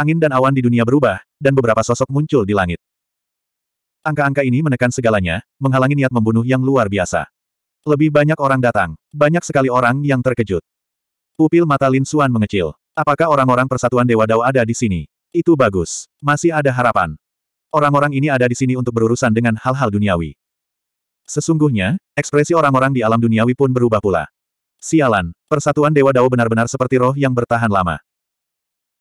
angin dan awan di dunia berubah, dan beberapa sosok muncul di langit. Angka-angka ini menekan segalanya, menghalangi niat membunuh yang luar biasa. Lebih banyak orang datang, banyak sekali orang yang terkejut. Pupil mata Lin Suan mengecil. Apakah orang-orang persatuan Dewa Dao ada di sini? Itu bagus. Masih ada harapan. Orang-orang ini ada di sini untuk berurusan dengan hal-hal duniawi. Sesungguhnya, ekspresi orang-orang di alam duniawi pun berubah pula. Sialan, persatuan Dewa Dao benar-benar seperti roh yang bertahan lama.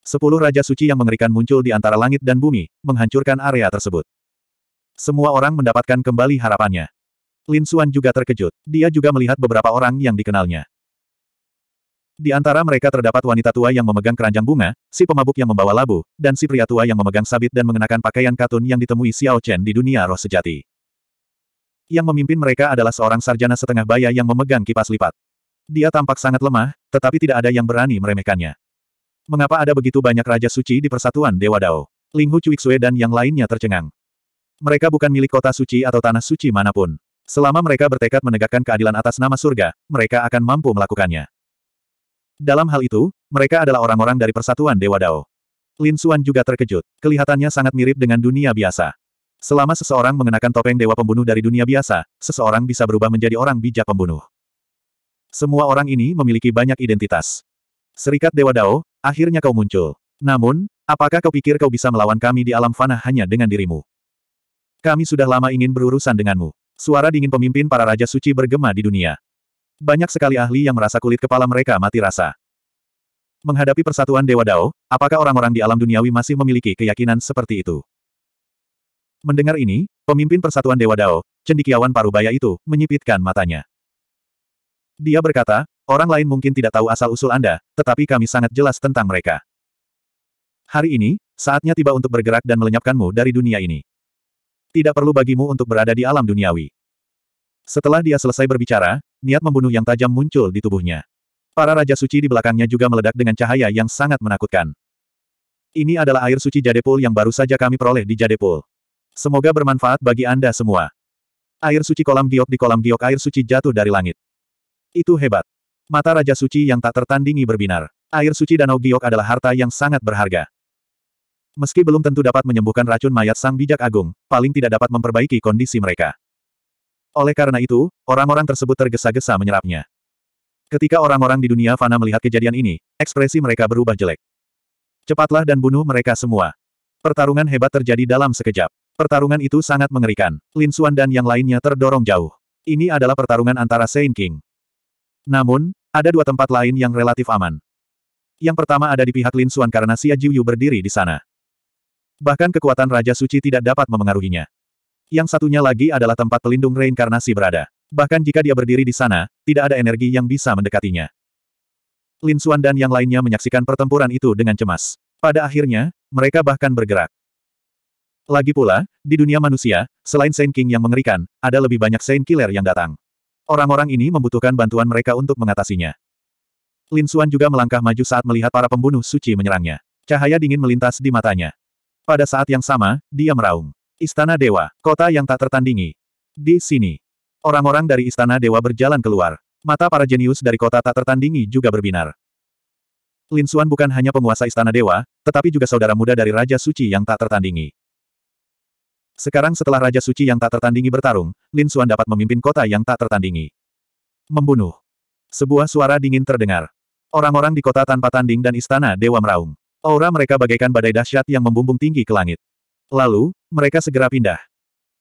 Sepuluh Raja Suci yang mengerikan muncul di antara langit dan bumi, menghancurkan area tersebut. Semua orang mendapatkan kembali harapannya. Lin Suan juga terkejut. Dia juga melihat beberapa orang yang dikenalnya. Di antara mereka terdapat wanita tua yang memegang keranjang bunga, si pemabuk yang membawa labu, dan si pria tua yang memegang sabit dan mengenakan pakaian katun yang ditemui Xiao Chen di dunia roh sejati. Yang memimpin mereka adalah seorang sarjana setengah baya yang memegang kipas lipat. Dia tampak sangat lemah, tetapi tidak ada yang berani meremehkannya. Mengapa ada begitu banyak Raja Suci di Persatuan Dewa Dao? Linghu Hu dan yang lainnya tercengang. Mereka bukan milik kota suci atau tanah suci manapun. Selama mereka bertekad menegakkan keadilan atas nama surga, mereka akan mampu melakukannya. Dalam hal itu, mereka adalah orang-orang dari Persatuan Dewa Dao. Lin Suan juga terkejut. Kelihatannya sangat mirip dengan dunia biasa. Selama seseorang mengenakan topeng dewa pembunuh dari dunia biasa, seseorang bisa berubah menjadi orang bijak pembunuh. Semua orang ini memiliki banyak identitas. Serikat Dewa Dao, Akhirnya kau muncul. Namun, apakah kau pikir kau bisa melawan kami di alam fana hanya dengan dirimu? Kami sudah lama ingin berurusan denganmu. Suara dingin pemimpin para raja suci bergema di dunia. Banyak sekali ahli yang merasa kulit kepala mereka mati rasa. Menghadapi persatuan Dewa Dao, apakah orang-orang di alam duniawi masih memiliki keyakinan seperti itu? Mendengar ini, pemimpin persatuan Dewa Dao, cendikiawan parubaya itu, menyipitkan matanya. Dia berkata, Orang lain mungkin tidak tahu asal-usul Anda, tetapi kami sangat jelas tentang mereka. Hari ini, saatnya tiba untuk bergerak dan melenyapkanmu dari dunia ini. Tidak perlu bagimu untuk berada di alam duniawi. Setelah dia selesai berbicara, niat membunuh yang tajam muncul di tubuhnya. Para Raja Suci di belakangnya juga meledak dengan cahaya yang sangat menakutkan. Ini adalah air suci Jadepul yang baru saja kami peroleh di Jadepul. Semoga bermanfaat bagi Anda semua. Air suci kolam giok di kolam giok air suci jatuh dari langit. Itu hebat. Mata Raja Suci yang tak tertandingi berbinar. Air suci Danau Giok adalah harta yang sangat berharga. Meski belum tentu dapat menyembuhkan racun mayat sang bijak agung, paling tidak dapat memperbaiki kondisi mereka. Oleh karena itu, orang-orang tersebut tergesa-gesa menyerapnya. Ketika orang-orang di dunia fana melihat kejadian ini, ekspresi mereka berubah jelek. Cepatlah dan bunuh mereka semua. Pertarungan hebat terjadi dalam sekejap. Pertarungan itu sangat mengerikan. Lin Suan dan yang lainnya terdorong jauh. Ini adalah pertarungan antara Saint King. Namun, ada dua tempat lain yang relatif aman. Yang pertama ada di pihak Lin Xuan karena Xia Jiuyu berdiri di sana. Bahkan kekuatan Raja Suci tidak dapat memengaruhinya. Yang satunya lagi adalah tempat pelindung reinkarnasi berada. Bahkan jika dia berdiri di sana, tidak ada energi yang bisa mendekatinya. Lin Xuan dan yang lainnya menyaksikan pertempuran itu dengan cemas. Pada akhirnya, mereka bahkan bergerak. Lagi pula, di dunia manusia, selain Saint King yang mengerikan, ada lebih banyak Saint Killer yang datang. Orang-orang ini membutuhkan bantuan mereka untuk mengatasinya. Lin Xuan juga melangkah maju saat melihat para pembunuh suci menyerangnya. Cahaya dingin melintas di matanya. Pada saat yang sama, dia meraung. Istana Dewa, kota yang tak tertandingi. Di sini. Orang-orang dari Istana Dewa berjalan keluar. Mata para jenius dari kota tak tertandingi juga berbinar. Lin Xuan bukan hanya penguasa Istana Dewa, tetapi juga saudara muda dari Raja Suci yang tak tertandingi. Sekarang setelah Raja Suci yang tak tertandingi bertarung, Lin Xuan dapat memimpin kota yang tak tertandingi. Membunuh. Sebuah suara dingin terdengar. Orang-orang di kota tanpa tanding dan istana dewa meraung. Aura mereka bagaikan badai dahsyat yang membumbung tinggi ke langit. Lalu, mereka segera pindah.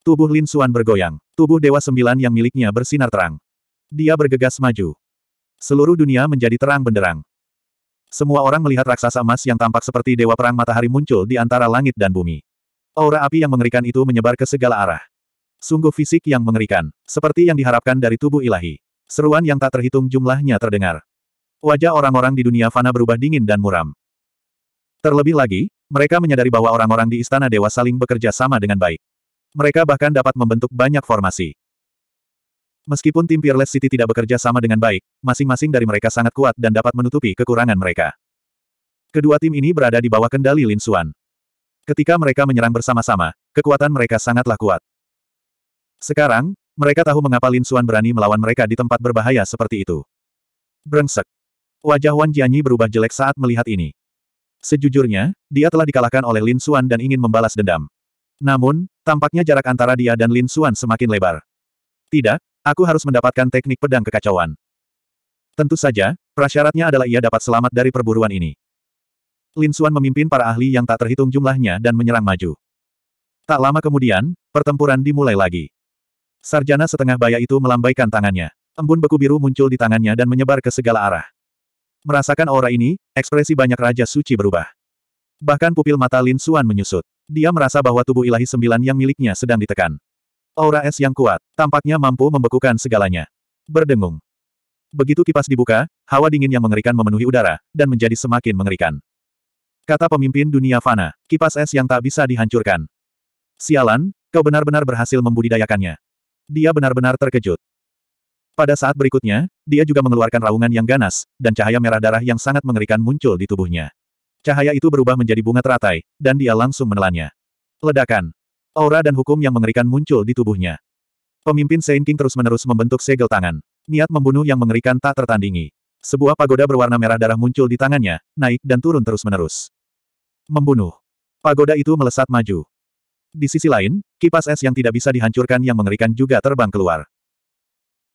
Tubuh Lin Xuan bergoyang. Tubuh Dewa Sembilan yang miliknya bersinar terang. Dia bergegas maju. Seluruh dunia menjadi terang benderang. Semua orang melihat raksasa emas yang tampak seperti Dewa Perang Matahari muncul di antara langit dan bumi. Aura api yang mengerikan itu menyebar ke segala arah. Sungguh fisik yang mengerikan, seperti yang diharapkan dari tubuh ilahi. Seruan yang tak terhitung jumlahnya terdengar. Wajah orang-orang di dunia fana berubah dingin dan muram. Terlebih lagi, mereka menyadari bahwa orang-orang di Istana Dewa saling bekerja sama dengan baik. Mereka bahkan dapat membentuk banyak formasi. Meskipun tim Peerless City tidak bekerja sama dengan baik, masing-masing dari mereka sangat kuat dan dapat menutupi kekurangan mereka. Kedua tim ini berada di bawah kendali Lin Suan. Ketika mereka menyerang bersama-sama, kekuatan mereka sangatlah kuat. Sekarang, mereka tahu mengapa Lin Xuan berani melawan mereka di tempat berbahaya seperti itu. Brengsek. Wajah Wan Jianyi berubah jelek saat melihat ini. Sejujurnya, dia telah dikalahkan oleh Lin Xuan dan ingin membalas dendam. Namun, tampaknya jarak antara dia dan Lin Xuan semakin lebar. Tidak, aku harus mendapatkan teknik pedang kekacauan. Tentu saja, prasyaratnya adalah ia dapat selamat dari perburuan ini. Lin Xuan memimpin para ahli yang tak terhitung jumlahnya dan menyerang maju. Tak lama kemudian, pertempuran dimulai lagi. Sarjana setengah baya itu melambaikan tangannya. Embun beku biru muncul di tangannya dan menyebar ke segala arah. Merasakan aura ini, ekspresi banyak raja suci berubah. Bahkan pupil mata Lin Xuan menyusut. Dia merasa bahwa tubuh ilahi sembilan yang miliknya sedang ditekan. Aura es yang kuat, tampaknya mampu membekukan segalanya. Berdengung. Begitu kipas dibuka, hawa dingin yang mengerikan memenuhi udara, dan menjadi semakin mengerikan. Kata pemimpin dunia fana, kipas es yang tak bisa dihancurkan. Sialan, kau benar-benar berhasil membudidayakannya. Dia benar-benar terkejut. Pada saat berikutnya, dia juga mengeluarkan raungan yang ganas, dan cahaya merah darah yang sangat mengerikan muncul di tubuhnya. Cahaya itu berubah menjadi bunga teratai, dan dia langsung menelannya. Ledakan. Aura dan hukum yang mengerikan muncul di tubuhnya. Pemimpin Saint King terus-menerus membentuk segel tangan. Niat membunuh yang mengerikan tak tertandingi. Sebuah pagoda berwarna merah darah muncul di tangannya, naik dan turun terus-menerus. Membunuh. Pagoda itu melesat maju. Di sisi lain, kipas es yang tidak bisa dihancurkan yang mengerikan juga terbang keluar.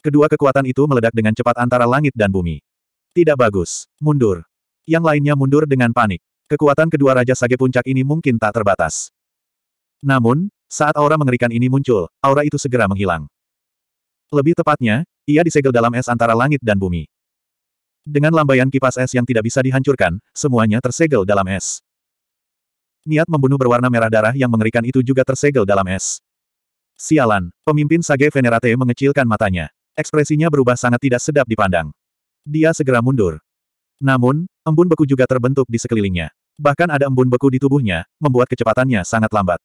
Kedua kekuatan itu meledak dengan cepat antara langit dan bumi. Tidak bagus. Mundur. Yang lainnya mundur dengan panik. Kekuatan kedua Raja Sage Puncak ini mungkin tak terbatas. Namun, saat aura mengerikan ini muncul, aura itu segera menghilang. Lebih tepatnya, ia disegel dalam es antara langit dan bumi. Dengan lambaian kipas es yang tidak bisa dihancurkan, semuanya tersegel dalam es. Niat membunuh berwarna merah darah yang mengerikan itu juga tersegel dalam es. Sialan, pemimpin Sage Venerate mengecilkan matanya. Ekspresinya berubah sangat tidak sedap dipandang. Dia segera mundur. Namun, embun beku juga terbentuk di sekelilingnya. Bahkan ada embun beku di tubuhnya, membuat kecepatannya sangat lambat.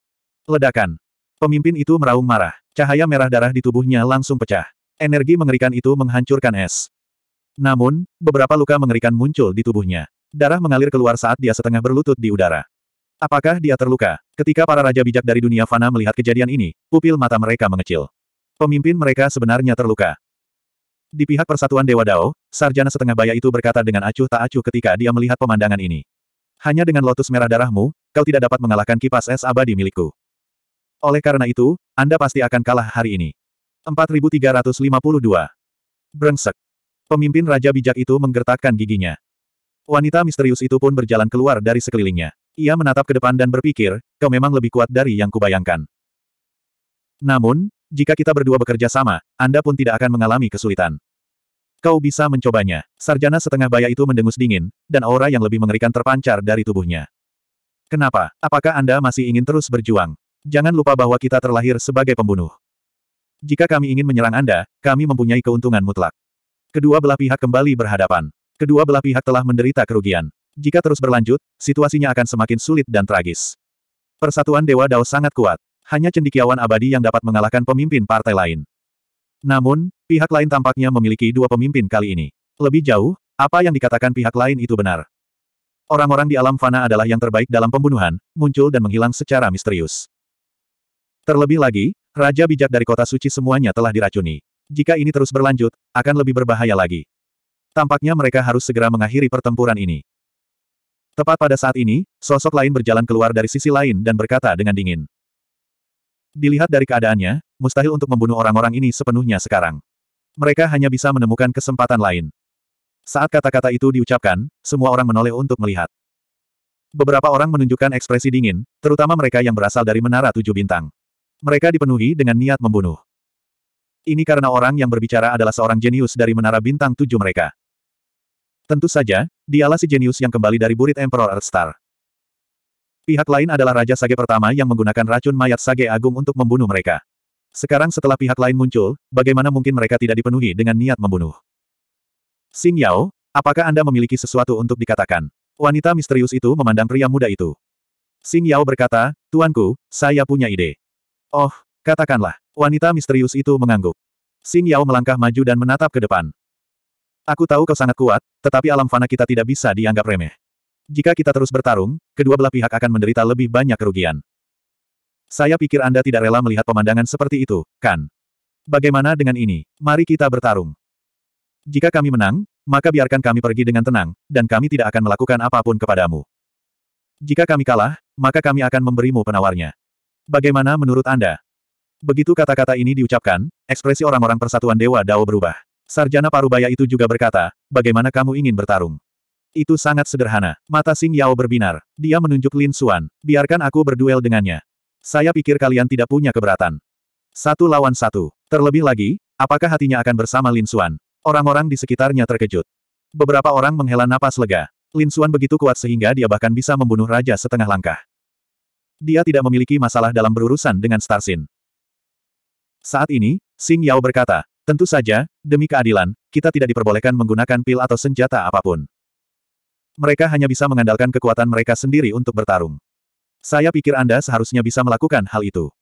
Ledakan. Pemimpin itu meraung marah. Cahaya merah darah di tubuhnya langsung pecah. Energi mengerikan itu menghancurkan es. Namun, beberapa luka mengerikan muncul di tubuhnya. Darah mengalir keluar saat dia setengah berlutut di udara. Apakah dia terluka? Ketika para raja bijak dari dunia fana melihat kejadian ini, pupil mata mereka mengecil. Pemimpin mereka sebenarnya terluka. Di pihak persatuan Dewa Dao, sarjana setengah baya itu berkata dengan acuh tak acuh ketika dia melihat pemandangan ini. Hanya dengan lotus merah darahmu, kau tidak dapat mengalahkan kipas es abadi milikku. Oleh karena itu, Anda pasti akan kalah hari ini. 4352. Brengsek. Pemimpin Raja Bijak itu menggertakkan giginya. Wanita misterius itu pun berjalan keluar dari sekelilingnya. Ia menatap ke depan dan berpikir, kau memang lebih kuat dari yang kubayangkan. Namun, jika kita berdua bekerja sama, Anda pun tidak akan mengalami kesulitan. Kau bisa mencobanya. Sarjana setengah baya itu mendengus dingin, dan aura yang lebih mengerikan terpancar dari tubuhnya. Kenapa? Apakah Anda masih ingin terus berjuang? Jangan lupa bahwa kita terlahir sebagai pembunuh. Jika kami ingin menyerang Anda, kami mempunyai keuntungan mutlak. Kedua belah pihak kembali berhadapan. Kedua belah pihak telah menderita kerugian. Jika terus berlanjut, situasinya akan semakin sulit dan tragis. Persatuan Dewa Dao sangat kuat. Hanya cendikiawan abadi yang dapat mengalahkan pemimpin partai lain. Namun, pihak lain tampaknya memiliki dua pemimpin kali ini. Lebih jauh, apa yang dikatakan pihak lain itu benar. Orang-orang di alam fana adalah yang terbaik dalam pembunuhan, muncul dan menghilang secara misterius. Terlebih lagi, Raja Bijak dari Kota Suci semuanya telah diracuni. Jika ini terus berlanjut, akan lebih berbahaya lagi. Tampaknya mereka harus segera mengakhiri pertempuran ini. Tepat pada saat ini, sosok lain berjalan keluar dari sisi lain dan berkata dengan dingin. Dilihat dari keadaannya, mustahil untuk membunuh orang-orang ini sepenuhnya sekarang. Mereka hanya bisa menemukan kesempatan lain. Saat kata-kata itu diucapkan, semua orang menoleh untuk melihat. Beberapa orang menunjukkan ekspresi dingin, terutama mereka yang berasal dari Menara Tujuh Bintang. Mereka dipenuhi dengan niat membunuh. Ini karena orang yang berbicara adalah seorang jenius dari Menara Bintang Tujuh mereka. Tentu saja, dialah si jenius yang kembali dari burit Emperor Earthstar. Pihak lain adalah Raja Sage pertama yang menggunakan racun mayat Sage Agung untuk membunuh mereka. Sekarang setelah pihak lain muncul, bagaimana mungkin mereka tidak dipenuhi dengan niat membunuh? Xing Yao, apakah Anda memiliki sesuatu untuk dikatakan? Wanita misterius itu memandang pria muda itu. Xing Yao berkata, Tuanku, saya punya ide. Oh, katakanlah. Wanita misterius itu mengangguk. Xing Yao melangkah maju dan menatap ke depan. Aku tahu kau sangat kuat, tetapi alam fana kita tidak bisa dianggap remeh. Jika kita terus bertarung, kedua belah pihak akan menderita lebih banyak kerugian. Saya pikir Anda tidak rela melihat pemandangan seperti itu, kan? Bagaimana dengan ini? Mari kita bertarung. Jika kami menang, maka biarkan kami pergi dengan tenang, dan kami tidak akan melakukan apapun kepadamu. Jika kami kalah, maka kami akan memberimu penawarnya. Bagaimana menurut Anda? Begitu kata-kata ini diucapkan, ekspresi orang-orang persatuan Dewa Dao berubah. Sarjana Parubaya itu juga berkata, bagaimana kamu ingin bertarung? Itu sangat sederhana. Mata Sing Yao berbinar. Dia menunjuk Lin Xuan. Biarkan aku berduel dengannya. Saya pikir kalian tidak punya keberatan. Satu lawan satu. Terlebih lagi, apakah hatinya akan bersama Lin Xuan? Orang-orang di sekitarnya terkejut. Beberapa orang menghela napas lega. Lin Xuan begitu kuat sehingga dia bahkan bisa membunuh raja setengah langkah. Dia tidak memiliki masalah dalam berurusan dengan Starsin. Saat ini, Xing Yao berkata, Tentu saja, demi keadilan, kita tidak diperbolehkan menggunakan pil atau senjata apapun. Mereka hanya bisa mengandalkan kekuatan mereka sendiri untuk bertarung. Saya pikir Anda seharusnya bisa melakukan hal itu.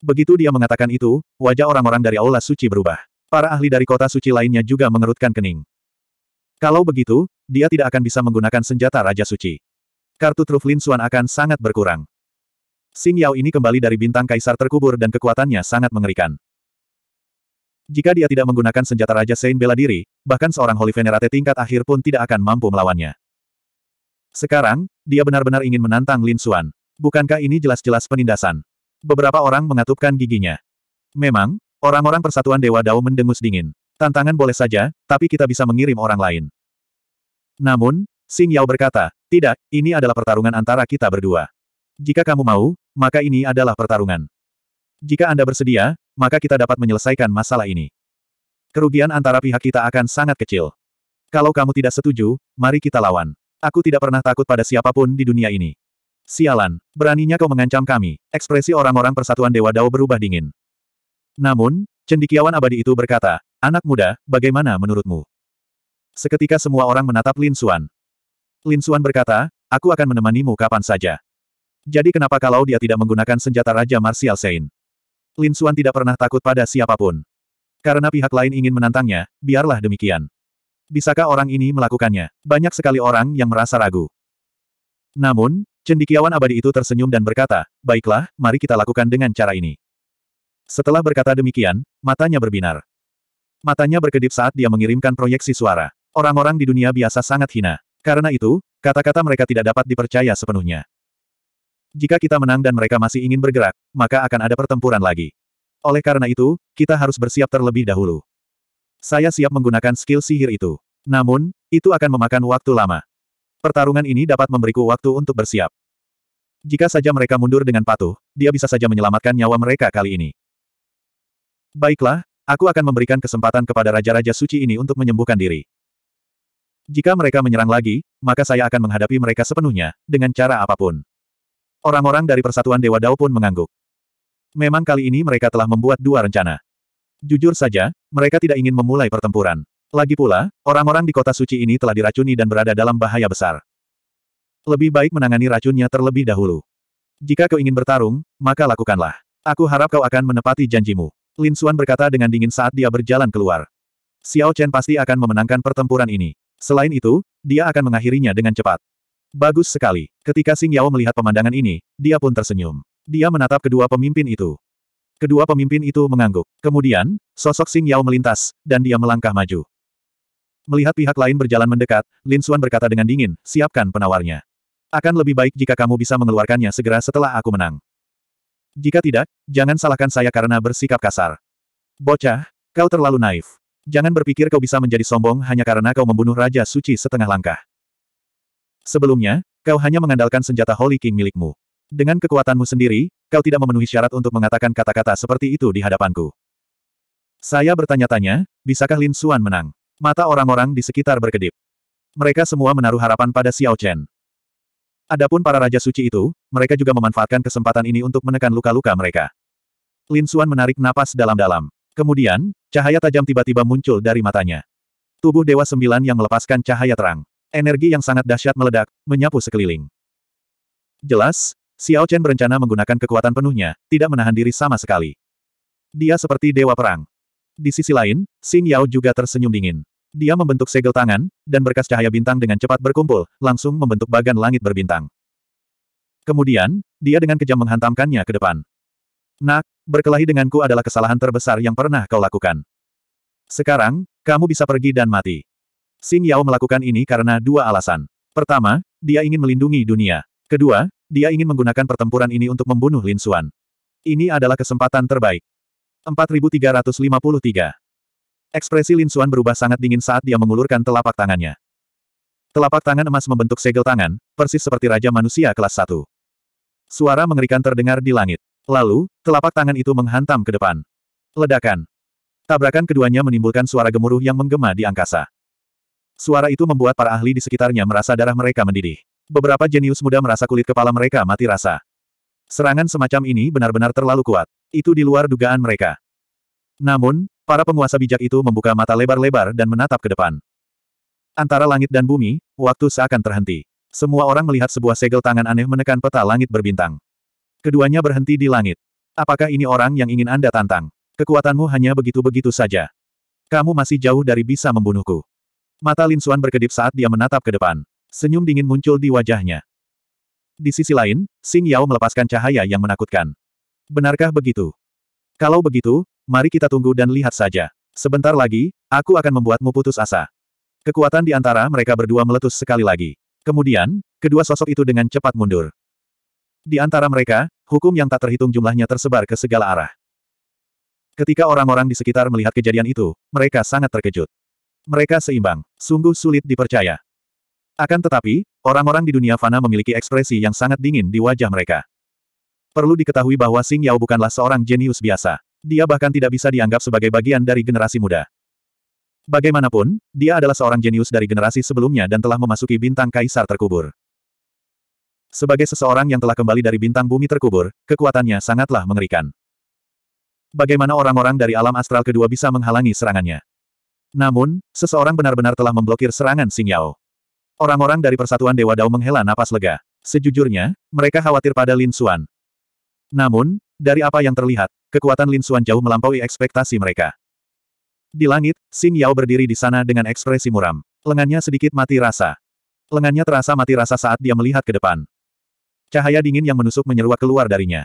Begitu dia mengatakan itu, wajah orang-orang dari Aula Suci berubah. Para ahli dari kota suci lainnya juga mengerutkan kening. Kalau begitu, dia tidak akan bisa menggunakan senjata Raja Suci. Kartu truf Lin Suan akan sangat berkurang. Xing Yao ini kembali dari bintang kaisar terkubur dan kekuatannya sangat mengerikan. Jika dia tidak menggunakan senjata Raja Saint bela diri, bahkan seorang Holy Venerate tingkat akhir pun tidak akan mampu melawannya. Sekarang, dia benar-benar ingin menantang Lin Xuan. Bukankah ini jelas-jelas penindasan? Beberapa orang mengatupkan giginya. Memang, orang-orang persatuan Dewa Dao mendengus dingin. Tantangan boleh saja, tapi kita bisa mengirim orang lain. Namun, Sing Yao berkata, tidak, ini adalah pertarungan antara kita berdua. Jika kamu mau, maka ini adalah pertarungan. Jika Anda bersedia, maka kita dapat menyelesaikan masalah ini. Kerugian antara pihak kita akan sangat kecil. Kalau kamu tidak setuju, mari kita lawan. Aku tidak pernah takut pada siapapun di dunia ini. Sialan, beraninya kau mengancam kami. Ekspresi orang-orang persatuan Dewa Dao berubah dingin. Namun, cendikiawan abadi itu berkata, Anak muda, bagaimana menurutmu? Seketika semua orang menatap Lin Suan. Lin Suan berkata, aku akan menemanimu kapan saja. Jadi kenapa kalau dia tidak menggunakan senjata Raja Marsial Sein? Lin Suan tidak pernah takut pada siapapun. Karena pihak lain ingin menantangnya, biarlah demikian. Bisakah orang ini melakukannya? Banyak sekali orang yang merasa ragu. Namun, cendikiawan abadi itu tersenyum dan berkata, baiklah, mari kita lakukan dengan cara ini. Setelah berkata demikian, matanya berbinar. Matanya berkedip saat dia mengirimkan proyeksi suara. Orang-orang di dunia biasa sangat hina. Karena itu, kata-kata mereka tidak dapat dipercaya sepenuhnya. Jika kita menang dan mereka masih ingin bergerak, maka akan ada pertempuran lagi. Oleh karena itu, kita harus bersiap terlebih dahulu. Saya siap menggunakan skill sihir itu. Namun, itu akan memakan waktu lama. Pertarungan ini dapat memberiku waktu untuk bersiap. Jika saja mereka mundur dengan patuh, dia bisa saja menyelamatkan nyawa mereka kali ini. Baiklah, aku akan memberikan kesempatan kepada Raja-Raja Suci ini untuk menyembuhkan diri. Jika mereka menyerang lagi, maka saya akan menghadapi mereka sepenuhnya, dengan cara apapun. Orang-orang dari Persatuan Dewa Dao pun mengangguk. Memang kali ini mereka telah membuat dua rencana. Jujur saja, mereka tidak ingin memulai pertempuran. Lagi pula, orang-orang di kota suci ini telah diracuni dan berada dalam bahaya besar. Lebih baik menangani racunnya terlebih dahulu. Jika kau ingin bertarung, maka lakukanlah. Aku harap kau akan menepati janjimu. Lin Xuan berkata dengan dingin saat dia berjalan keluar. Xiao Chen pasti akan memenangkan pertempuran ini. Selain itu, dia akan mengakhirinya dengan cepat. Bagus sekali. Ketika Sing Yao melihat pemandangan ini, dia pun tersenyum. Dia menatap kedua pemimpin itu. Kedua pemimpin itu mengangguk. Kemudian, sosok Sing Yao melintas, dan dia melangkah maju. Melihat pihak lain berjalan mendekat, Lin Xuan berkata dengan dingin, siapkan penawarnya. Akan lebih baik jika kamu bisa mengeluarkannya segera setelah aku menang. Jika tidak, jangan salahkan saya karena bersikap kasar. Bocah, kau terlalu naif. Jangan berpikir kau bisa menjadi sombong hanya karena kau membunuh Raja Suci setengah langkah. Sebelumnya, kau hanya mengandalkan senjata Holy King milikmu. Dengan kekuatanmu sendiri, kau tidak memenuhi syarat untuk mengatakan kata-kata seperti itu di hadapanku. Saya bertanya-tanya, bisakah Lin Xuan menang? Mata orang-orang di sekitar berkedip. Mereka semua menaruh harapan pada Xiao Chen. Adapun para raja suci itu, mereka juga memanfaatkan kesempatan ini untuk menekan luka-luka mereka. Lin Xuan menarik napas dalam-dalam. Kemudian, cahaya tajam tiba-tiba muncul dari matanya. Tubuh Dewa Sembilan yang melepaskan cahaya terang. Energi yang sangat dahsyat meledak, menyapu sekeliling. Jelas, Xiao Chen berencana menggunakan kekuatan penuhnya, tidak menahan diri sama sekali. Dia seperti dewa perang. Di sisi lain, Xing Yao juga tersenyum dingin. Dia membentuk segel tangan, dan berkas cahaya bintang dengan cepat berkumpul, langsung membentuk bagan langit berbintang. Kemudian, dia dengan kejam menghantamkannya ke depan. Nak, berkelahi denganku adalah kesalahan terbesar yang pernah kau lakukan. Sekarang, kamu bisa pergi dan mati. Xing Yao melakukan ini karena dua alasan. Pertama, dia ingin melindungi dunia. Kedua, dia ingin menggunakan pertempuran ini untuk membunuh Lin Xuan. Ini adalah kesempatan terbaik. 4353 Ekspresi Lin Xuan berubah sangat dingin saat dia mengulurkan telapak tangannya. Telapak tangan emas membentuk segel tangan, persis seperti Raja Manusia kelas 1. Suara mengerikan terdengar di langit. Lalu, telapak tangan itu menghantam ke depan. Ledakan. Tabrakan keduanya menimbulkan suara gemuruh yang menggema di angkasa. Suara itu membuat para ahli di sekitarnya merasa darah mereka mendidih. Beberapa jenius muda merasa kulit kepala mereka mati rasa. Serangan semacam ini benar-benar terlalu kuat. Itu di luar dugaan mereka. Namun, para penguasa bijak itu membuka mata lebar-lebar dan menatap ke depan. Antara langit dan bumi, waktu seakan terhenti. Semua orang melihat sebuah segel tangan aneh menekan peta langit berbintang. Keduanya berhenti di langit. Apakah ini orang yang ingin Anda tantang? Kekuatanmu hanya begitu-begitu saja. Kamu masih jauh dari bisa membunuhku. Mata Lin Xuan berkedip saat dia menatap ke depan. Senyum dingin muncul di wajahnya. Di sisi lain, Xing Yao melepaskan cahaya yang menakutkan. Benarkah begitu? Kalau begitu, mari kita tunggu dan lihat saja. Sebentar lagi, aku akan membuatmu putus asa. Kekuatan di antara mereka berdua meletus sekali lagi. Kemudian, kedua sosok itu dengan cepat mundur. Di antara mereka, hukum yang tak terhitung jumlahnya tersebar ke segala arah. Ketika orang-orang di sekitar melihat kejadian itu, mereka sangat terkejut. Mereka seimbang. Sungguh sulit dipercaya. Akan tetapi, orang-orang di dunia fana memiliki ekspresi yang sangat dingin di wajah mereka. Perlu diketahui bahwa Xing Yao bukanlah seorang jenius biasa. Dia bahkan tidak bisa dianggap sebagai bagian dari generasi muda. Bagaimanapun, dia adalah seorang jenius dari generasi sebelumnya dan telah memasuki bintang kaisar terkubur. Sebagai seseorang yang telah kembali dari bintang bumi terkubur, kekuatannya sangatlah mengerikan. Bagaimana orang-orang dari alam astral kedua bisa menghalangi serangannya? Namun, seseorang benar-benar telah memblokir serangan Xing Yao. Orang-orang dari Persatuan Dewa Dao menghela napas lega. Sejujurnya, mereka khawatir pada Lin Xuan. Namun, dari apa yang terlihat, kekuatan Lin Xuan jauh melampaui ekspektasi mereka. Di langit, Xing Yao berdiri di sana dengan ekspresi muram. Lengannya sedikit mati rasa. Lengannya terasa mati rasa saat dia melihat ke depan. Cahaya dingin yang menusuk menyeruak keluar darinya.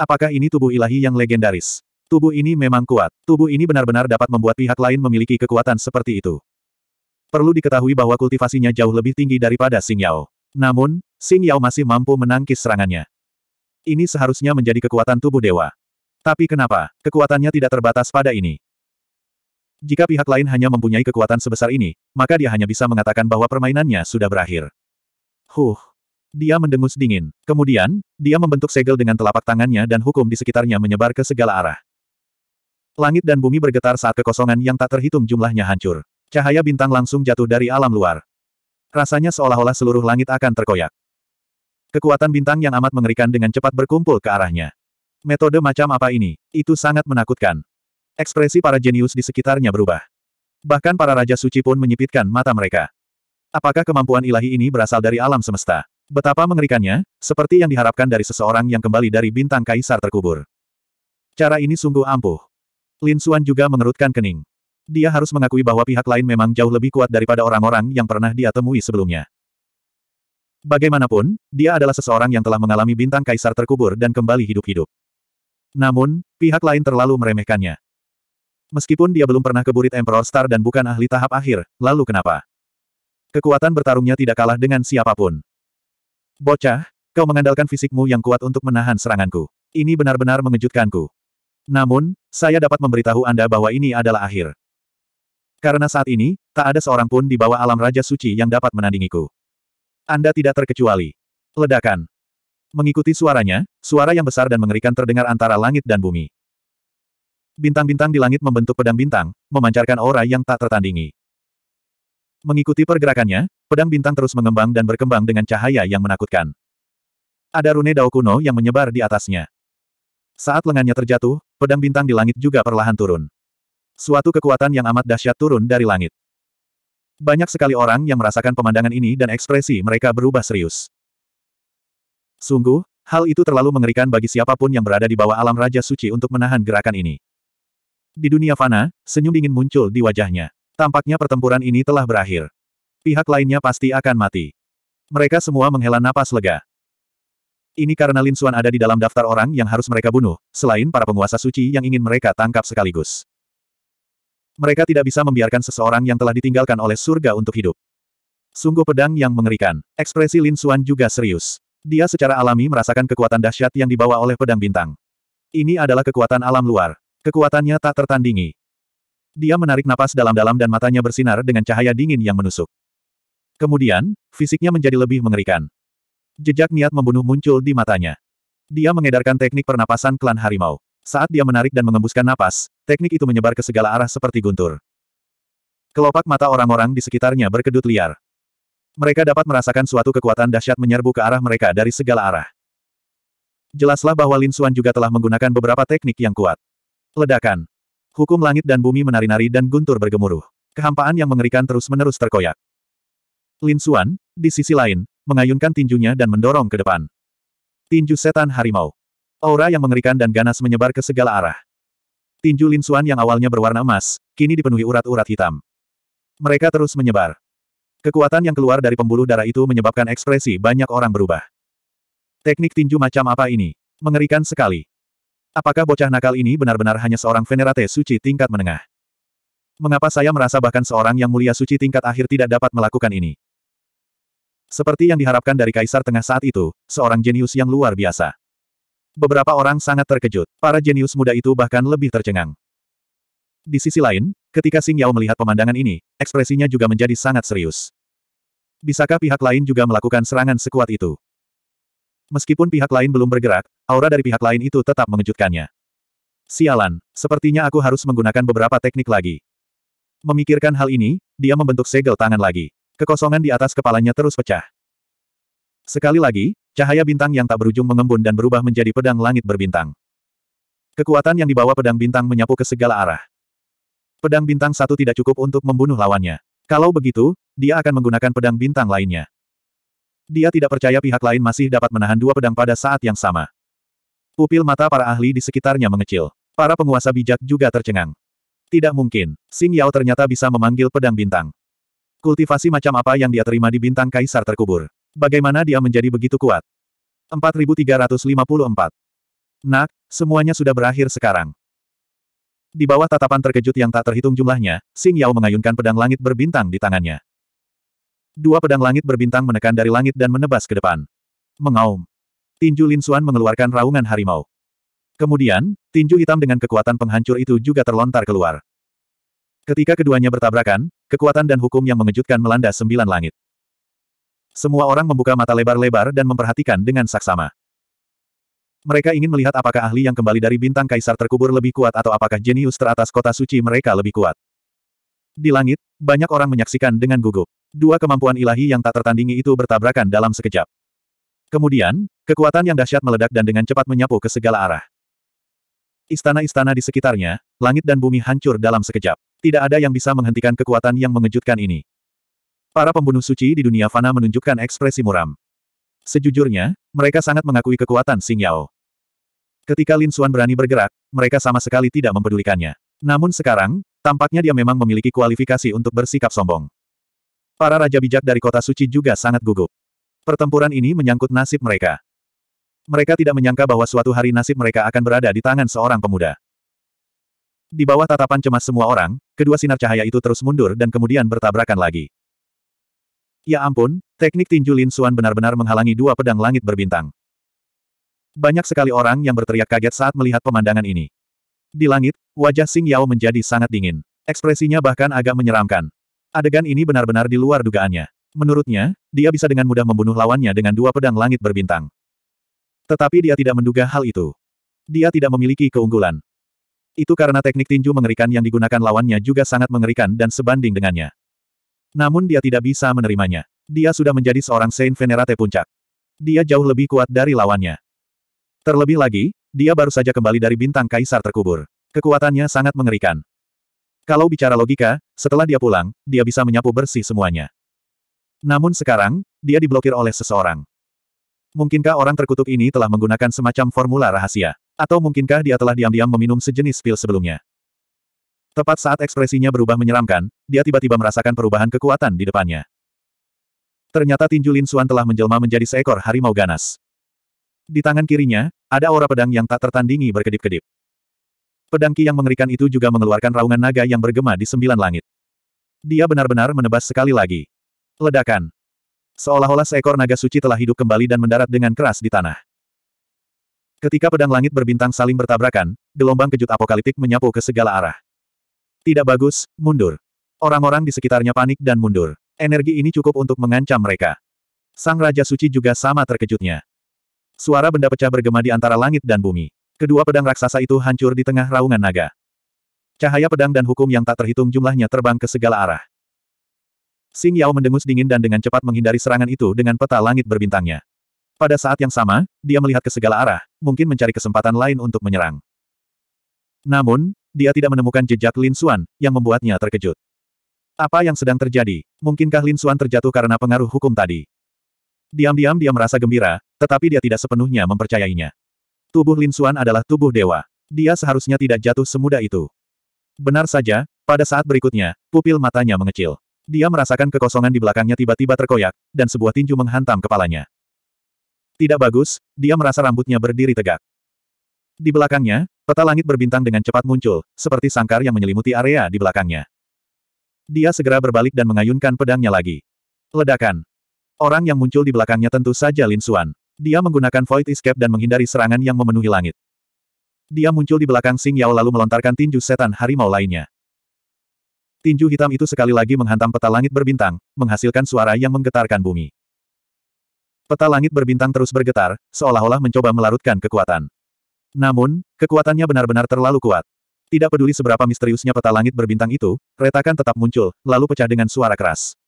Apakah ini tubuh ilahi yang legendaris? Tubuh ini memang kuat. Tubuh ini benar-benar dapat membuat pihak lain memiliki kekuatan seperti itu. Perlu diketahui bahwa kultivasinya jauh lebih tinggi daripada Xing Yao. Namun, Xing Yao masih mampu menangkis serangannya. Ini seharusnya menjadi kekuatan tubuh dewa. Tapi kenapa, kekuatannya tidak terbatas pada ini? Jika pihak lain hanya mempunyai kekuatan sebesar ini, maka dia hanya bisa mengatakan bahwa permainannya sudah berakhir. Huh. Dia mendengus dingin. Kemudian, dia membentuk segel dengan telapak tangannya dan hukum di sekitarnya menyebar ke segala arah. Langit dan bumi bergetar saat kekosongan yang tak terhitung jumlahnya hancur. Cahaya bintang langsung jatuh dari alam luar. Rasanya seolah-olah seluruh langit akan terkoyak. Kekuatan bintang yang amat mengerikan dengan cepat berkumpul ke arahnya. Metode macam apa ini? Itu sangat menakutkan. Ekspresi para jenius di sekitarnya berubah. Bahkan para raja suci pun menyipitkan mata mereka. Apakah kemampuan ilahi ini berasal dari alam semesta? Betapa mengerikannya, seperti yang diharapkan dari seseorang yang kembali dari bintang kaisar terkubur. Cara ini sungguh ampuh. Lin Xuan juga mengerutkan kening. Dia harus mengakui bahwa pihak lain memang jauh lebih kuat daripada orang-orang yang pernah dia temui sebelumnya. Bagaimanapun, dia adalah seseorang yang telah mengalami bintang kaisar terkubur dan kembali hidup-hidup. Namun, pihak lain terlalu meremehkannya. Meskipun dia belum pernah keburit Emperor Star dan bukan ahli tahap akhir, lalu kenapa? Kekuatan bertarungnya tidak kalah dengan siapapun. Bocah, kau mengandalkan fisikmu yang kuat untuk menahan seranganku. Ini benar-benar mengejutkanku. Namun, saya dapat memberitahu Anda bahwa ini adalah akhir. Karena saat ini, tak ada seorang pun di bawah alam Raja Suci yang dapat menandingiku. Anda tidak terkecuali. Ledakan. Mengikuti suaranya, suara yang besar dan mengerikan terdengar antara langit dan bumi. Bintang-bintang di langit membentuk pedang bintang, memancarkan aura yang tak tertandingi. Mengikuti pergerakannya, pedang bintang terus mengembang dan berkembang dengan cahaya yang menakutkan. Ada rune dao kuno yang menyebar di atasnya. Saat lengannya terjatuh, Pedang bintang di langit juga perlahan turun. Suatu kekuatan yang amat dahsyat turun dari langit. Banyak sekali orang yang merasakan pemandangan ini dan ekspresi mereka berubah serius. Sungguh, hal itu terlalu mengerikan bagi siapapun yang berada di bawah alam Raja Suci untuk menahan gerakan ini. Di dunia fana, senyum dingin muncul di wajahnya. Tampaknya pertempuran ini telah berakhir. Pihak lainnya pasti akan mati. Mereka semua menghela napas lega. Ini karena Lin Xuan ada di dalam daftar orang yang harus mereka bunuh, selain para penguasa suci yang ingin mereka tangkap sekaligus. Mereka tidak bisa membiarkan seseorang yang telah ditinggalkan oleh surga untuk hidup. Sungguh pedang yang mengerikan. Ekspresi Lin Xuan juga serius. Dia secara alami merasakan kekuatan dahsyat yang dibawa oleh pedang bintang. Ini adalah kekuatan alam luar. Kekuatannya tak tertandingi. Dia menarik napas dalam-dalam dan matanya bersinar dengan cahaya dingin yang menusuk. Kemudian, fisiknya menjadi lebih mengerikan. Jejak niat membunuh muncul di matanya. Dia mengedarkan teknik pernapasan klan harimau. Saat dia menarik dan mengembuskan napas, teknik itu menyebar ke segala arah seperti guntur. Kelopak mata orang-orang di sekitarnya berkedut liar. Mereka dapat merasakan suatu kekuatan dahsyat menyerbu ke arah mereka dari segala arah. Jelaslah bahwa Lin Xuan juga telah menggunakan beberapa teknik yang kuat. Ledakan. Hukum langit dan bumi menari-nari dan guntur bergemuruh. Kehampaan yang mengerikan terus-menerus terkoyak. Lin Xuan, di sisi lain, mengayunkan tinjunya dan mendorong ke depan. Tinju setan harimau. Aura yang mengerikan dan ganas menyebar ke segala arah. Tinju linsuan yang awalnya berwarna emas, kini dipenuhi urat-urat hitam. Mereka terus menyebar. Kekuatan yang keluar dari pembuluh darah itu menyebabkan ekspresi banyak orang berubah. Teknik tinju macam apa ini? Mengerikan sekali. Apakah bocah nakal ini benar-benar hanya seorang venerate suci tingkat menengah? Mengapa saya merasa bahkan seorang yang mulia suci tingkat akhir tidak dapat melakukan ini? Seperti yang diharapkan dari kaisar tengah saat itu, seorang jenius yang luar biasa. Beberapa orang sangat terkejut, para jenius muda itu bahkan lebih tercengang. Di sisi lain, ketika Sing Yao melihat pemandangan ini, ekspresinya juga menjadi sangat serius. Bisakah pihak lain juga melakukan serangan sekuat itu? Meskipun pihak lain belum bergerak, aura dari pihak lain itu tetap mengejutkannya. Sialan, sepertinya aku harus menggunakan beberapa teknik lagi. Memikirkan hal ini, dia membentuk segel tangan lagi. Kekosongan di atas kepalanya terus pecah. Sekali lagi, cahaya bintang yang tak berujung mengembun dan berubah menjadi pedang langit berbintang. Kekuatan yang dibawa pedang bintang menyapu ke segala arah. Pedang bintang satu tidak cukup untuk membunuh lawannya. Kalau begitu, dia akan menggunakan pedang bintang lainnya. Dia tidak percaya pihak lain masih dapat menahan dua pedang pada saat yang sama. Pupil mata para ahli di sekitarnya mengecil. Para penguasa bijak juga tercengang. Tidak mungkin, Sing Yao ternyata bisa memanggil pedang bintang. Kultivasi macam apa yang dia terima di bintang kaisar terkubur? Bagaimana dia menjadi begitu kuat? 4354. Nak, semuanya sudah berakhir sekarang. Di bawah tatapan terkejut yang tak terhitung jumlahnya, Sing Yao mengayunkan pedang langit berbintang di tangannya. Dua pedang langit berbintang menekan dari langit dan menebas ke depan. Mengaum. Tinju Lin Xuan mengeluarkan raungan harimau. Kemudian, tinju hitam dengan kekuatan penghancur itu juga terlontar keluar. Ketika keduanya bertabrakan, kekuatan dan hukum yang mengejutkan melanda sembilan langit. Semua orang membuka mata lebar-lebar dan memperhatikan dengan saksama. Mereka ingin melihat apakah ahli yang kembali dari bintang kaisar terkubur lebih kuat atau apakah jenius teratas kota suci mereka lebih kuat. Di langit, banyak orang menyaksikan dengan gugup. Dua kemampuan ilahi yang tak tertandingi itu bertabrakan dalam sekejap. Kemudian, kekuatan yang dahsyat meledak dan dengan cepat menyapu ke segala arah. Istana-istana di sekitarnya, langit dan bumi hancur dalam sekejap. Tidak ada yang bisa menghentikan kekuatan yang mengejutkan ini. Para pembunuh suci di dunia fana menunjukkan ekspresi muram. Sejujurnya, mereka sangat mengakui kekuatan Xing Yao. Ketika Lin Xuan berani bergerak, mereka sama sekali tidak mempedulikannya. Namun sekarang, tampaknya dia memang memiliki kualifikasi untuk bersikap sombong. Para raja bijak dari kota suci juga sangat gugup. Pertempuran ini menyangkut nasib mereka. Mereka tidak menyangka bahwa suatu hari nasib mereka akan berada di tangan seorang pemuda. Di bawah tatapan cemas semua orang, kedua sinar cahaya itu terus mundur dan kemudian bertabrakan lagi. Ya ampun, teknik tinju Lin Xuan benar-benar menghalangi dua pedang langit berbintang. Banyak sekali orang yang berteriak kaget saat melihat pemandangan ini. Di langit, wajah Sing Yao menjadi sangat dingin. Ekspresinya bahkan agak menyeramkan. Adegan ini benar-benar di luar dugaannya. Menurutnya, dia bisa dengan mudah membunuh lawannya dengan dua pedang langit berbintang. Tetapi dia tidak menduga hal itu. Dia tidak memiliki keunggulan. Itu karena teknik tinju mengerikan yang digunakan lawannya juga sangat mengerikan dan sebanding dengannya. Namun dia tidak bisa menerimanya. Dia sudah menjadi seorang Saint Venerate puncak. Dia jauh lebih kuat dari lawannya. Terlebih lagi, dia baru saja kembali dari bintang kaisar terkubur. Kekuatannya sangat mengerikan. Kalau bicara logika, setelah dia pulang, dia bisa menyapu bersih semuanya. Namun sekarang, dia diblokir oleh seseorang. Mungkinkah orang terkutuk ini telah menggunakan semacam formula rahasia? Atau mungkinkah dia telah diam-diam meminum sejenis pil sebelumnya? Tepat saat ekspresinya berubah menyeramkan, dia tiba-tiba merasakan perubahan kekuatan di depannya. Ternyata tinju Lin Xuan telah menjelma menjadi seekor harimau ganas. Di tangan kirinya, ada aura pedang yang tak tertandingi berkedip-kedip. Pedang Ki yang mengerikan itu juga mengeluarkan raungan naga yang bergema di sembilan langit. Dia benar-benar menebas sekali lagi. Ledakan. Seolah-olah seekor naga suci telah hidup kembali dan mendarat dengan keras di tanah. Ketika pedang langit berbintang saling bertabrakan, gelombang kejut apokaliptik menyapu ke segala arah. Tidak bagus, mundur. Orang-orang di sekitarnya panik dan mundur. Energi ini cukup untuk mengancam mereka. Sang Raja Suci juga sama terkejutnya. Suara benda pecah bergema di antara langit dan bumi. Kedua pedang raksasa itu hancur di tengah raungan naga. Cahaya pedang dan hukum yang tak terhitung jumlahnya terbang ke segala arah. Sing Yao mendengus dingin dan dengan cepat menghindari serangan itu dengan peta langit berbintangnya. Pada saat yang sama, dia melihat ke segala arah, mungkin mencari kesempatan lain untuk menyerang. Namun, dia tidak menemukan jejak Lin Xuan, yang membuatnya terkejut. Apa yang sedang terjadi? Mungkinkah Lin Xuan terjatuh karena pengaruh hukum tadi? Diam-diam dia merasa gembira, tetapi dia tidak sepenuhnya mempercayainya. Tubuh Lin Xuan adalah tubuh dewa. Dia seharusnya tidak jatuh semudah itu. Benar saja, pada saat berikutnya, pupil matanya mengecil. Dia merasakan kekosongan di belakangnya tiba-tiba terkoyak, dan sebuah tinju menghantam kepalanya. Tidak bagus, dia merasa rambutnya berdiri tegak. Di belakangnya, peta langit berbintang dengan cepat muncul, seperti sangkar yang menyelimuti area di belakangnya. Dia segera berbalik dan mengayunkan pedangnya lagi. Ledakan. Orang yang muncul di belakangnya tentu saja Lin Xuan. Dia menggunakan Void Escape dan menghindari serangan yang memenuhi langit. Dia muncul di belakang Sing Yao lalu melontarkan tinju setan harimau lainnya. Tinju hitam itu sekali lagi menghantam peta langit berbintang, menghasilkan suara yang menggetarkan bumi. Peta langit berbintang terus bergetar, seolah-olah mencoba melarutkan kekuatan. Namun, kekuatannya benar-benar terlalu kuat. Tidak peduli seberapa misteriusnya peta langit berbintang itu, retakan tetap muncul, lalu pecah dengan suara keras.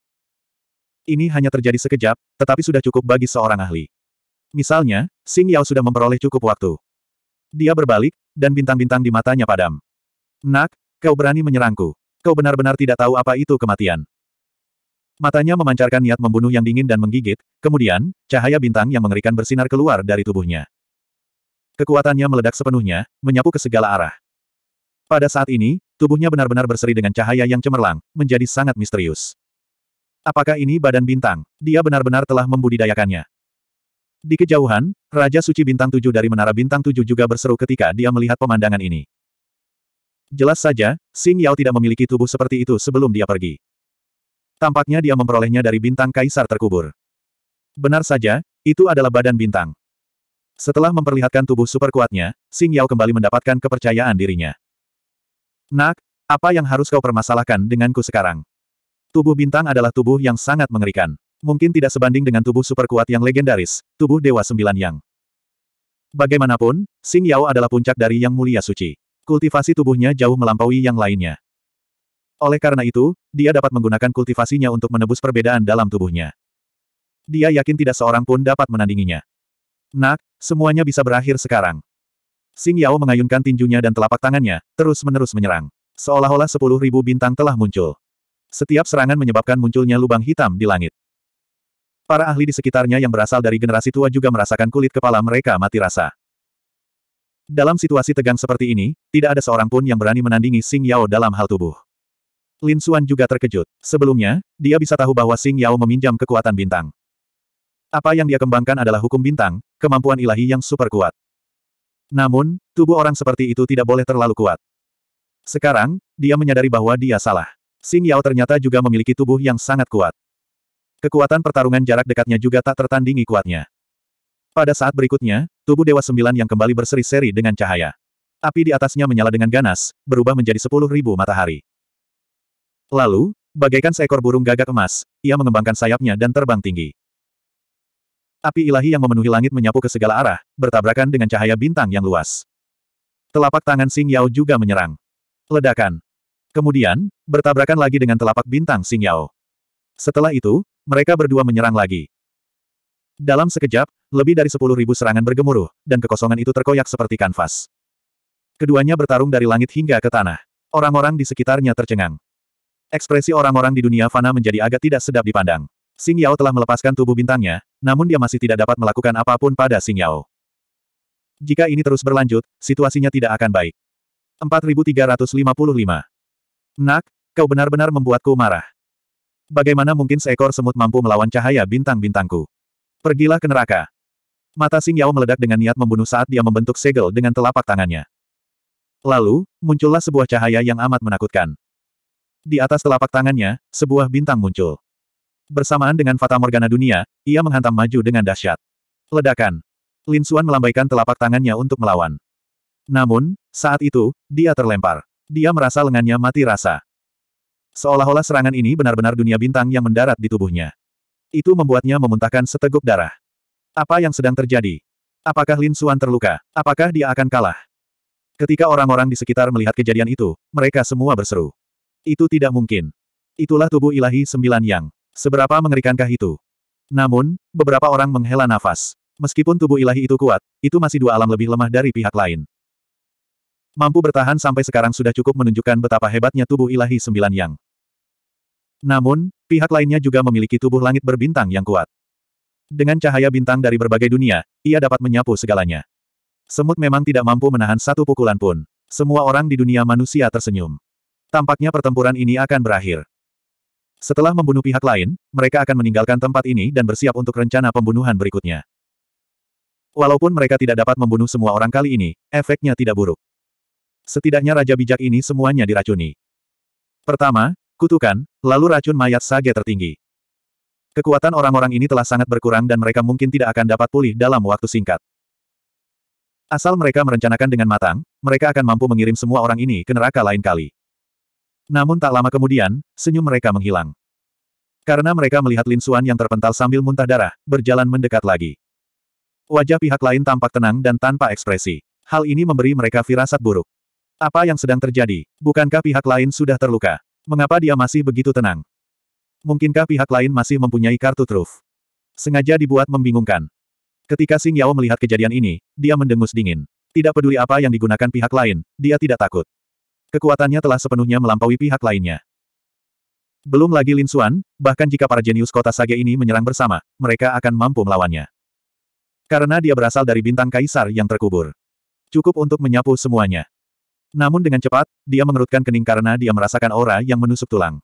Ini hanya terjadi sekejap, tetapi sudah cukup bagi seorang ahli. Misalnya, Sing Yao sudah memperoleh cukup waktu. Dia berbalik, dan bintang-bintang di matanya padam. Nak, kau berani menyerangku. Kau benar-benar tidak tahu apa itu kematian. Matanya memancarkan niat membunuh yang dingin dan menggigit, kemudian, cahaya bintang yang mengerikan bersinar keluar dari tubuhnya. Kekuatannya meledak sepenuhnya, menyapu ke segala arah. Pada saat ini, tubuhnya benar-benar berseri dengan cahaya yang cemerlang, menjadi sangat misterius. Apakah ini badan bintang? Dia benar-benar telah membudidayakannya. Di kejauhan, Raja Suci Bintang Tujuh dari Menara Bintang Tujuh juga berseru ketika dia melihat pemandangan ini. Jelas saja, Xing Yao tidak memiliki tubuh seperti itu sebelum dia pergi. Tampaknya dia memperolehnya dari bintang kaisar terkubur. Benar saja, itu adalah badan bintang. Setelah memperlihatkan tubuh super kuatnya, Xing Yao kembali mendapatkan kepercayaan dirinya. Nak, apa yang harus kau permasalahkan denganku sekarang? Tubuh bintang adalah tubuh yang sangat mengerikan. Mungkin tidak sebanding dengan tubuh super kuat yang legendaris, tubuh Dewa Sembilan Yang. Bagaimanapun, Xing Yao adalah puncak dari Yang Mulia Suci. Kultivasi tubuhnya jauh melampaui yang lainnya. Oleh karena itu, dia dapat menggunakan kultivasinya untuk menebus perbedaan dalam tubuhnya. Dia yakin tidak seorang pun dapat menandinginya. Nak, semuanya bisa berakhir sekarang. Sing Yao mengayunkan tinjunya dan telapak tangannya, terus-menerus menyerang. Seolah-olah sepuluh ribu bintang telah muncul. Setiap serangan menyebabkan munculnya lubang hitam di langit. Para ahli di sekitarnya yang berasal dari generasi tua juga merasakan kulit kepala mereka mati rasa. Dalam situasi tegang seperti ini, tidak ada seorang pun yang berani menandingi Sing Yao dalam hal tubuh. Lin Xuan juga terkejut. Sebelumnya, dia bisa tahu bahwa Sing Yao meminjam kekuatan bintang. Apa yang dia kembangkan adalah hukum bintang, kemampuan ilahi yang super kuat. Namun, tubuh orang seperti itu tidak boleh terlalu kuat. Sekarang, dia menyadari bahwa dia salah. Sing Yao ternyata juga memiliki tubuh yang sangat kuat. Kekuatan pertarungan jarak dekatnya juga tak tertandingi kuatnya. Pada saat berikutnya, tubuh Dewa Sembilan yang kembali berseri-seri dengan cahaya. Api di atasnya menyala dengan ganas, berubah menjadi sepuluh ribu matahari. Lalu, bagaikan seekor burung gagak emas, ia mengembangkan sayapnya dan terbang tinggi. Api ilahi yang memenuhi langit menyapu ke segala arah, bertabrakan dengan cahaya bintang yang luas. Telapak tangan Sing Yao juga menyerang. Ledakan. Kemudian, bertabrakan lagi dengan telapak bintang Sing Yao. Setelah itu, mereka berdua menyerang lagi. Dalam sekejap, lebih dari sepuluh ribu serangan bergemuruh, dan kekosongan itu terkoyak seperti kanvas. Keduanya bertarung dari langit hingga ke tanah. Orang-orang di sekitarnya tercengang. Ekspresi orang-orang di dunia fana menjadi agak tidak sedap dipandang. Xing Yao telah melepaskan tubuh bintangnya, namun dia masih tidak dapat melakukan apapun pada Xing Yao. Jika ini terus berlanjut, situasinya tidak akan baik. 4355. Nak, kau benar-benar membuatku marah. Bagaimana mungkin seekor semut mampu melawan cahaya bintang-bintangku? Pergilah ke neraka. Mata Xing Yao meledak dengan niat membunuh saat dia membentuk segel dengan telapak tangannya. Lalu, muncullah sebuah cahaya yang amat menakutkan. Di atas telapak tangannya, sebuah bintang muncul. Bersamaan dengan Fata Morgana dunia, ia menghantam maju dengan dahsyat. Ledakan. Lin Suan melambaikan telapak tangannya untuk melawan. Namun, saat itu, dia terlempar. Dia merasa lengannya mati rasa. Seolah-olah serangan ini benar-benar dunia bintang yang mendarat di tubuhnya. Itu membuatnya memuntahkan seteguk darah. Apa yang sedang terjadi? Apakah Lin Suan terluka? Apakah dia akan kalah? Ketika orang-orang di sekitar melihat kejadian itu, mereka semua berseru. Itu tidak mungkin. Itulah tubuh ilahi sembilan yang. Seberapa mengerikankah itu? Namun, beberapa orang menghela nafas. Meskipun tubuh ilahi itu kuat, itu masih dua alam lebih lemah dari pihak lain. Mampu bertahan sampai sekarang sudah cukup menunjukkan betapa hebatnya tubuh ilahi sembilan yang. Namun, pihak lainnya juga memiliki tubuh langit berbintang yang kuat. Dengan cahaya bintang dari berbagai dunia, ia dapat menyapu segalanya. Semut memang tidak mampu menahan satu pukulan pun. Semua orang di dunia manusia tersenyum. Tampaknya pertempuran ini akan berakhir. Setelah membunuh pihak lain, mereka akan meninggalkan tempat ini dan bersiap untuk rencana pembunuhan berikutnya. Walaupun mereka tidak dapat membunuh semua orang kali ini, efeknya tidak buruk. Setidaknya Raja Bijak ini semuanya diracuni. Pertama, kutukan, lalu racun mayat sage tertinggi. Kekuatan orang-orang ini telah sangat berkurang dan mereka mungkin tidak akan dapat pulih dalam waktu singkat. Asal mereka merencanakan dengan matang, mereka akan mampu mengirim semua orang ini ke neraka lain kali. Namun tak lama kemudian, senyum mereka menghilang. Karena mereka melihat Lin Xuan yang terpental sambil muntah darah, berjalan mendekat lagi. Wajah pihak lain tampak tenang dan tanpa ekspresi. Hal ini memberi mereka firasat buruk. Apa yang sedang terjadi? Bukankah pihak lain sudah terluka? Mengapa dia masih begitu tenang? Mungkinkah pihak lain masih mempunyai kartu truf? Sengaja dibuat membingungkan. Ketika Sing Yao melihat kejadian ini, dia mendengus dingin. Tidak peduli apa yang digunakan pihak lain, dia tidak takut. Kekuatannya telah sepenuhnya melampaui pihak lainnya. Belum lagi Lin Xuan, bahkan jika para jenius kota Sage ini menyerang bersama, mereka akan mampu melawannya. Karena dia berasal dari bintang kaisar yang terkubur. Cukup untuk menyapu semuanya. Namun dengan cepat, dia mengerutkan kening karena dia merasakan aura yang menusuk tulang.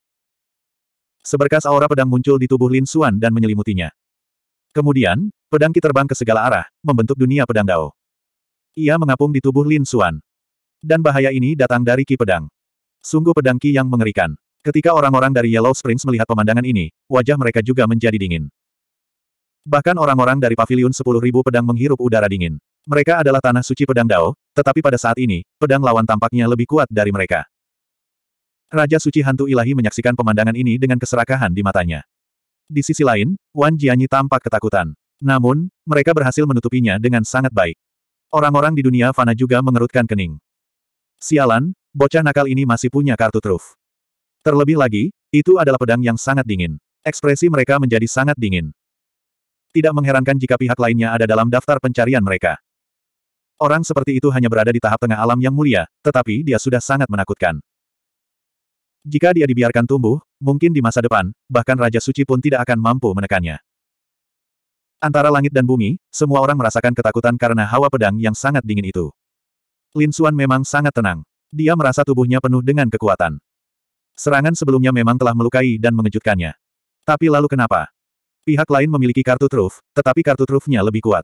Seberkas aura pedang muncul di tubuh Lin Xuan dan menyelimutinya. Kemudian, pedang Ki terbang ke segala arah, membentuk dunia pedang Dao. Ia mengapung di tubuh Lin Xuan. Dan bahaya ini datang dari Ki Pedang. Sungguh pedang Ki yang mengerikan. Ketika orang-orang dari Yellow Springs melihat pemandangan ini, wajah mereka juga menjadi dingin. Bahkan orang-orang dari Paviliun 10.000 pedang menghirup udara dingin. Mereka adalah tanah suci pedang Dao, tetapi pada saat ini, pedang lawan tampaknya lebih kuat dari mereka. Raja Suci Hantu Ilahi menyaksikan pemandangan ini dengan keserakahan di matanya. Di sisi lain, Wan Jianyi tampak ketakutan. Namun, mereka berhasil menutupinya dengan sangat baik. Orang-orang di dunia fana juga mengerutkan kening. Sialan, bocah nakal ini masih punya kartu truf. Terlebih lagi, itu adalah pedang yang sangat dingin. Ekspresi mereka menjadi sangat dingin. Tidak mengherankan jika pihak lainnya ada dalam daftar pencarian mereka. Orang seperti itu hanya berada di tahap tengah alam yang mulia, tetapi dia sudah sangat menakutkan. Jika dia dibiarkan tumbuh, mungkin di masa depan, bahkan Raja Suci pun tidak akan mampu menekannya. Antara langit dan bumi, semua orang merasakan ketakutan karena hawa pedang yang sangat dingin itu. Lin Xuan memang sangat tenang. Dia merasa tubuhnya penuh dengan kekuatan. Serangan sebelumnya memang telah melukai dan mengejutkannya. Tapi lalu kenapa? Pihak lain memiliki kartu truf, tetapi kartu trufnya lebih kuat.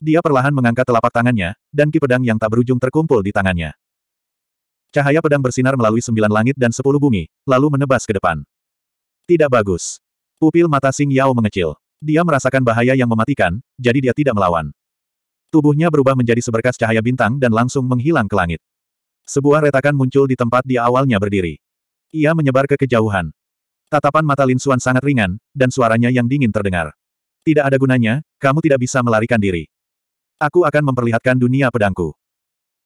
Dia perlahan mengangkat telapak tangannya, dan ki pedang yang tak berujung terkumpul di tangannya. Cahaya pedang bersinar melalui sembilan langit dan sepuluh bumi, lalu menebas ke depan. Tidak bagus. Pupil mata Sing Yao mengecil. Dia merasakan bahaya yang mematikan, jadi dia tidak melawan. Tubuhnya berubah menjadi seberkas cahaya bintang dan langsung menghilang ke langit. Sebuah retakan muncul di tempat dia awalnya berdiri. Ia menyebar ke kejauhan. Tatapan mata Lin Xuan sangat ringan, dan suaranya yang dingin terdengar. Tidak ada gunanya, kamu tidak bisa melarikan diri. Aku akan memperlihatkan dunia pedangku.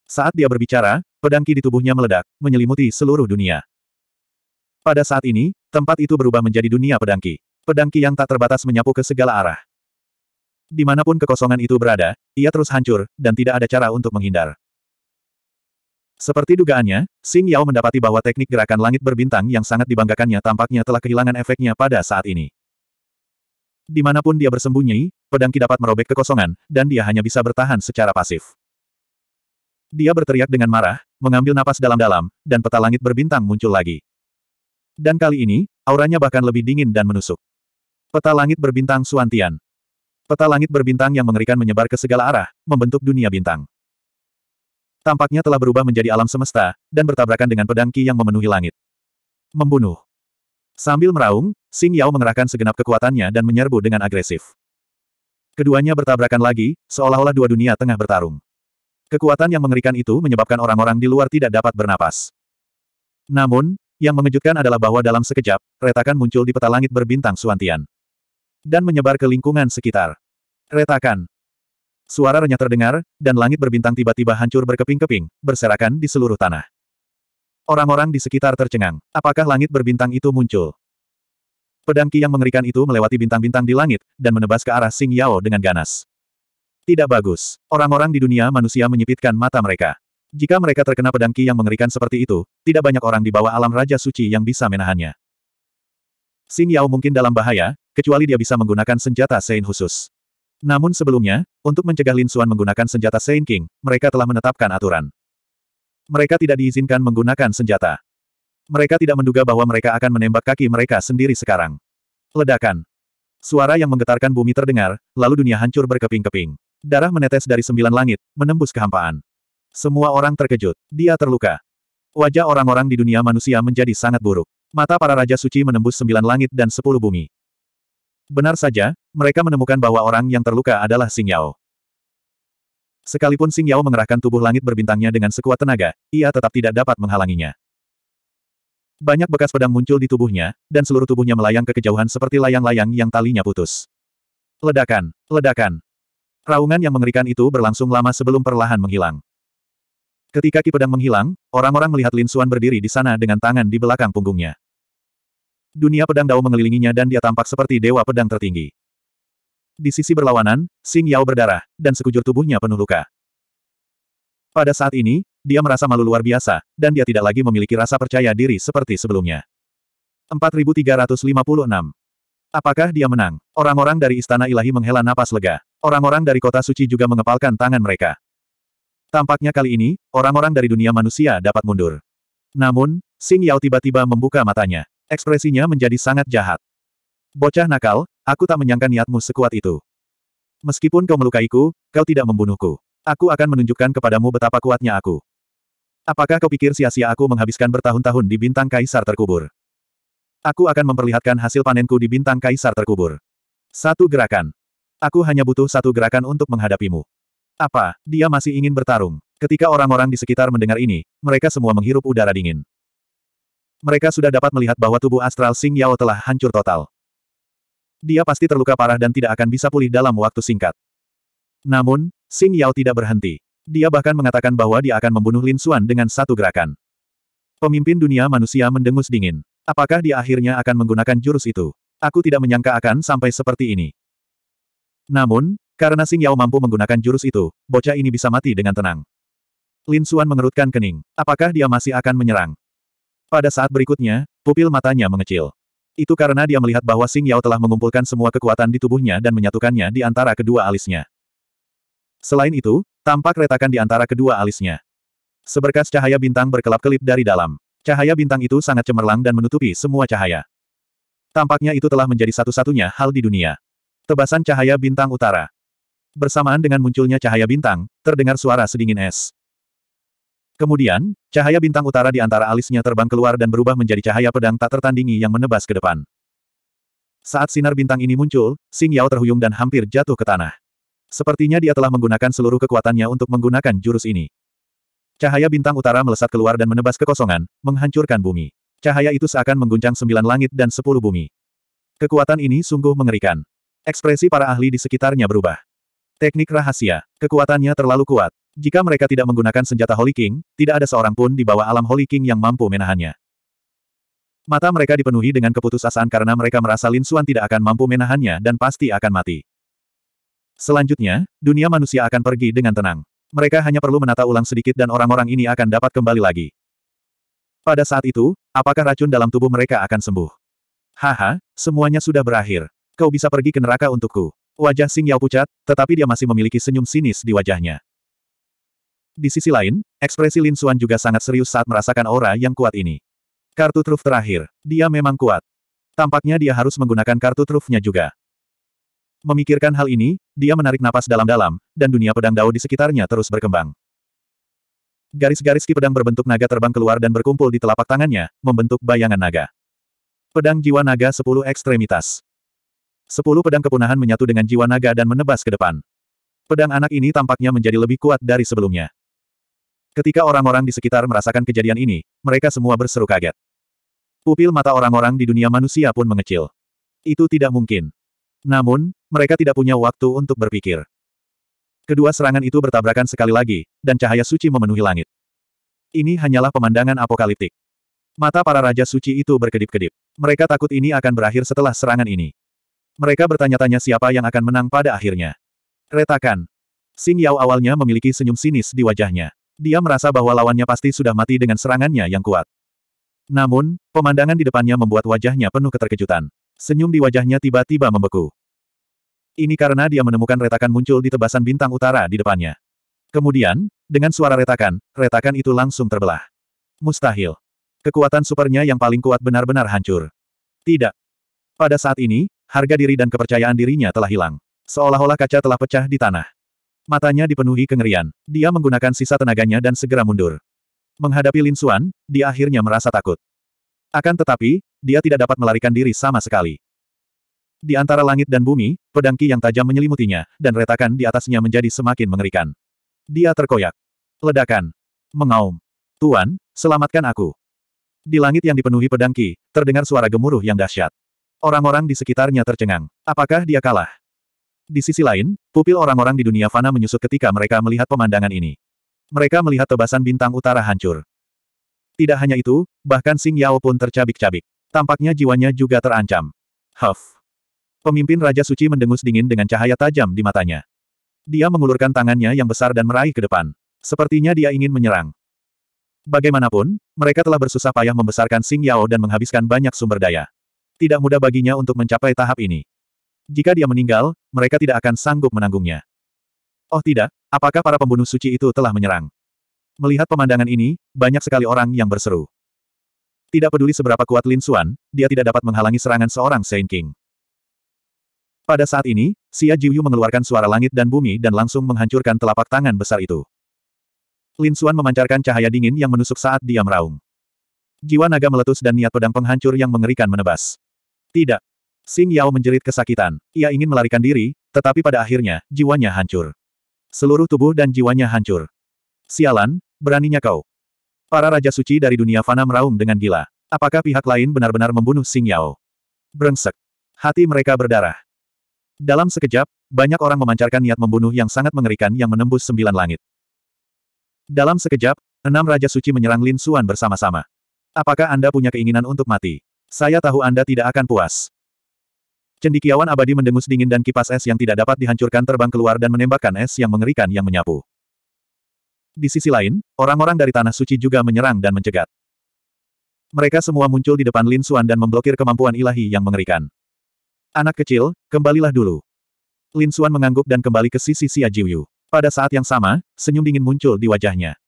Saat dia berbicara, pedangki di tubuhnya meledak, menyelimuti seluruh dunia. Pada saat ini, tempat itu berubah menjadi dunia pedangki. Pedangki yang tak terbatas menyapu ke segala arah. Dimanapun kekosongan itu berada, ia terus hancur, dan tidak ada cara untuk menghindar. Seperti dugaannya, Xing Yao mendapati bahwa teknik gerakan langit berbintang yang sangat dibanggakannya tampaknya telah kehilangan efeknya pada saat ini. Dimanapun dia bersembunyi, pedang tidak dapat merobek kekosongan, dan dia hanya bisa bertahan secara pasif. Dia berteriak dengan marah, mengambil napas dalam-dalam, dan peta langit berbintang muncul lagi. Dan kali ini, auranya bahkan lebih dingin dan menusuk. Peta langit berbintang Suantian. Peta langit berbintang yang mengerikan menyebar ke segala arah, membentuk dunia bintang. Tampaknya telah berubah menjadi alam semesta, dan bertabrakan dengan pedang Qi yang memenuhi langit. Membunuh. Sambil meraung, Sing Yao mengerahkan segenap kekuatannya dan menyerbu dengan agresif. Keduanya bertabrakan lagi, seolah-olah dua dunia tengah bertarung. Kekuatan yang mengerikan itu menyebabkan orang-orang di luar tidak dapat bernapas. Namun, yang mengejutkan adalah bahwa dalam sekejap, retakan muncul di peta langit berbintang Suantian dan menyebar ke lingkungan sekitar. Retakan. Suara renyah terdengar, dan langit berbintang tiba-tiba hancur berkeping-keping, berserakan di seluruh tanah. Orang-orang di sekitar tercengang. Apakah langit berbintang itu muncul? Pedang Ki yang mengerikan itu melewati bintang-bintang di langit, dan menebas ke arah Xing Yao dengan ganas. Tidak bagus. Orang-orang di dunia manusia menyipitkan mata mereka. Jika mereka terkena pedang Ki yang mengerikan seperti itu, tidak banyak orang di bawah alam Raja Suci yang bisa menahannya. Xing Yao mungkin dalam bahaya, kecuali dia bisa menggunakan senjata Sein khusus. Namun sebelumnya, untuk mencegah Lin Xuan menggunakan senjata Sein King, mereka telah menetapkan aturan. Mereka tidak diizinkan menggunakan senjata. Mereka tidak menduga bahwa mereka akan menembak kaki mereka sendiri sekarang. Ledakan. Suara yang menggetarkan bumi terdengar, lalu dunia hancur berkeping-keping. Darah menetes dari sembilan langit, menembus kehampaan. Semua orang terkejut. Dia terluka. Wajah orang-orang di dunia manusia menjadi sangat buruk. Mata para Raja Suci menembus sembilan langit dan sepuluh bumi. Benar saja, mereka menemukan bahwa orang yang terluka adalah Xing Yao. Sekalipun Xing Yao mengerahkan tubuh langit berbintangnya dengan sekuat tenaga, ia tetap tidak dapat menghalanginya. Banyak bekas pedang muncul di tubuhnya, dan seluruh tubuhnya melayang ke kejauhan seperti layang-layang yang talinya putus. Ledakan! Ledakan! Raungan yang mengerikan itu berlangsung lama sebelum perlahan menghilang. Ketika Ki Pedang menghilang, orang-orang melihat Lin Suan berdiri di sana dengan tangan di belakang punggungnya. Dunia pedang Dao mengelilinginya dan dia tampak seperti dewa pedang tertinggi. Di sisi berlawanan, Sing Yao berdarah, dan sekujur tubuhnya penuh luka. Pada saat ini, dia merasa malu luar biasa, dan dia tidak lagi memiliki rasa percaya diri seperti sebelumnya. 4356. Apakah dia menang? Orang-orang dari Istana Ilahi menghela napas lega. Orang-orang dari kota suci juga mengepalkan tangan mereka. Tampaknya kali ini, orang-orang dari dunia manusia dapat mundur. Namun, Sing Yao tiba-tiba membuka matanya. Ekspresinya menjadi sangat jahat. Bocah nakal, aku tak menyangka niatmu sekuat itu. Meskipun kau melukaiku, kau tidak membunuhku. Aku akan menunjukkan kepadamu betapa kuatnya aku. Apakah kau pikir sia-sia aku menghabiskan bertahun-tahun di bintang kaisar terkubur? Aku akan memperlihatkan hasil panenku di bintang kaisar terkubur. Satu gerakan. Aku hanya butuh satu gerakan untuk menghadapimu. Apa, dia masih ingin bertarung? Ketika orang-orang di sekitar mendengar ini, mereka semua menghirup udara dingin. Mereka sudah dapat melihat bahwa tubuh astral Sing Yao telah hancur total. Dia pasti terluka parah dan tidak akan bisa pulih dalam waktu singkat. Namun, Sing Yao tidak berhenti. Dia bahkan mengatakan bahwa dia akan membunuh Lin Xuan dengan satu gerakan. Pemimpin dunia manusia mendengus dingin. Apakah dia akhirnya akan menggunakan jurus itu? Aku tidak menyangka akan sampai seperti ini. Namun, karena Sing Yao mampu menggunakan jurus itu, bocah ini bisa mati dengan tenang. Lin Xuan mengerutkan kening. Apakah dia masih akan menyerang? Pada saat berikutnya, pupil matanya mengecil. Itu karena dia melihat bahwa Sing Yao telah mengumpulkan semua kekuatan di tubuhnya dan menyatukannya di antara kedua alisnya. Selain itu, tampak retakan di antara kedua alisnya. Seberkas cahaya bintang berkelap-kelip dari dalam. Cahaya bintang itu sangat cemerlang dan menutupi semua cahaya. Tampaknya itu telah menjadi satu-satunya hal di dunia. Tebasan cahaya bintang utara. Bersamaan dengan munculnya cahaya bintang, terdengar suara sedingin es. Kemudian, cahaya bintang utara di antara alisnya terbang keluar dan berubah menjadi cahaya pedang tak tertandingi yang menebas ke depan. Saat sinar bintang ini muncul, Xing Yao terhuyung dan hampir jatuh ke tanah. Sepertinya dia telah menggunakan seluruh kekuatannya untuk menggunakan jurus ini. Cahaya bintang utara melesat keluar dan menebas kekosongan, menghancurkan bumi. Cahaya itu seakan mengguncang sembilan langit dan sepuluh bumi. Kekuatan ini sungguh mengerikan. Ekspresi para ahli di sekitarnya berubah. Teknik rahasia, kekuatannya terlalu kuat. Jika mereka tidak menggunakan senjata Holy King, tidak ada seorang pun di bawah alam Holy King yang mampu menahannya. Mata mereka dipenuhi dengan keputusasaan karena mereka merasa Lin Xuan tidak akan mampu menahannya dan pasti akan mati. Selanjutnya, dunia manusia akan pergi dengan tenang. Mereka hanya perlu menata ulang sedikit dan orang-orang ini akan dapat kembali lagi. Pada saat itu, apakah racun dalam tubuh mereka akan sembuh? Haha, semuanya sudah berakhir. Kau bisa pergi ke neraka untukku. Wajah Sing Yao pucat, tetapi dia masih memiliki senyum sinis di wajahnya. Di sisi lain, ekspresi Lin Xuan juga sangat serius saat merasakan aura yang kuat ini. Kartu truf terakhir. Dia memang kuat. Tampaknya dia harus menggunakan kartu trufnya juga. Memikirkan hal ini, dia menarik napas dalam-dalam, dan dunia pedang dao di sekitarnya terus berkembang. Garis-garis ki pedang berbentuk naga terbang keluar dan berkumpul di telapak tangannya, membentuk bayangan naga. Pedang jiwa naga 10 ekstremitas. 10 pedang kepunahan menyatu dengan jiwa naga dan menebas ke depan. Pedang anak ini tampaknya menjadi lebih kuat dari sebelumnya. Ketika orang-orang di sekitar merasakan kejadian ini, mereka semua berseru kaget. Pupil mata orang-orang di dunia manusia pun mengecil. Itu tidak mungkin. Namun, mereka tidak punya waktu untuk berpikir. Kedua serangan itu bertabrakan sekali lagi, dan cahaya suci memenuhi langit. Ini hanyalah pemandangan apokaliptik. Mata para raja suci itu berkedip-kedip. Mereka takut ini akan berakhir setelah serangan ini. Mereka bertanya-tanya siapa yang akan menang pada akhirnya. Retakan. Sing Yao awalnya memiliki senyum sinis di wajahnya. Dia merasa bahwa lawannya pasti sudah mati dengan serangannya yang kuat. Namun, pemandangan di depannya membuat wajahnya penuh keterkejutan. Senyum di wajahnya tiba-tiba membeku. Ini karena dia menemukan retakan muncul di tebasan bintang utara di depannya. Kemudian, dengan suara retakan, retakan itu langsung terbelah. Mustahil. Kekuatan supernya yang paling kuat benar-benar hancur. Tidak. Pada saat ini, harga diri dan kepercayaan dirinya telah hilang. Seolah-olah kaca telah pecah di tanah. Matanya dipenuhi kengerian. Dia menggunakan sisa tenaganya dan segera mundur. Menghadapi Lin Xuan, dia akhirnya merasa takut. Akan tetapi, dia tidak dapat melarikan diri sama sekali. Di antara langit dan bumi, pedangki yang tajam menyelimutinya, dan retakan di atasnya menjadi semakin mengerikan. Dia terkoyak. Ledakan. Mengaum. Tuan, selamatkan aku. Di langit yang dipenuhi pedangki, terdengar suara gemuruh yang dahsyat. Orang-orang di sekitarnya tercengang. Apakah dia kalah? Di sisi lain, pupil orang-orang di dunia fana menyusut ketika mereka melihat pemandangan ini. Mereka melihat tebasan bintang utara hancur. Tidak hanya itu, bahkan Sing Yao pun tercabik-cabik. Tampaknya jiwanya juga terancam. Huff. Pemimpin Raja Suci mendengus dingin dengan cahaya tajam di matanya. Dia mengulurkan tangannya yang besar dan meraih ke depan. Sepertinya dia ingin menyerang. Bagaimanapun, mereka telah bersusah payah membesarkan Sing Yao dan menghabiskan banyak sumber daya. Tidak mudah baginya untuk mencapai tahap ini. Jika dia meninggal, mereka tidak akan sanggup menanggungnya. Oh tidak, apakah para pembunuh suci itu telah menyerang? Melihat pemandangan ini, banyak sekali orang yang berseru. Tidak peduli seberapa kuat Lin Xuan, dia tidak dapat menghalangi serangan seorang Saint King. Pada saat ini, Xia Jiuyu mengeluarkan suara langit dan bumi dan langsung menghancurkan telapak tangan besar itu. Lin Xuan memancarkan cahaya dingin yang menusuk saat dia meraung. Jiwa naga meletus dan niat pedang penghancur yang mengerikan menebas. Tidak, Xing Yao menjerit kesakitan. Ia ingin melarikan diri, tetapi pada akhirnya, jiwanya hancur. Seluruh tubuh dan jiwanya hancur. Sialan, beraninya kau. Para Raja Suci dari dunia fana meraung dengan gila. Apakah pihak lain benar-benar membunuh Xing Yao? Brengsek. Hati mereka berdarah. Dalam sekejap, banyak orang memancarkan niat membunuh yang sangat mengerikan yang menembus sembilan langit. Dalam sekejap, enam Raja Suci menyerang Lin Xuan bersama-sama. Apakah Anda punya keinginan untuk mati? Saya tahu Anda tidak akan puas. Cendikiawan abadi mendengus dingin dan kipas es yang tidak dapat dihancurkan terbang keluar dan menembakkan es yang mengerikan yang menyapu. Di sisi lain, orang-orang dari Tanah Suci juga menyerang dan mencegat. Mereka semua muncul di depan Lin Xuan dan memblokir kemampuan ilahi yang mengerikan. Anak kecil, kembalilah dulu. Lin Xuan mengangguk dan kembali ke sisi Xia Jiuyu. Pada saat yang sama, senyum dingin muncul di wajahnya.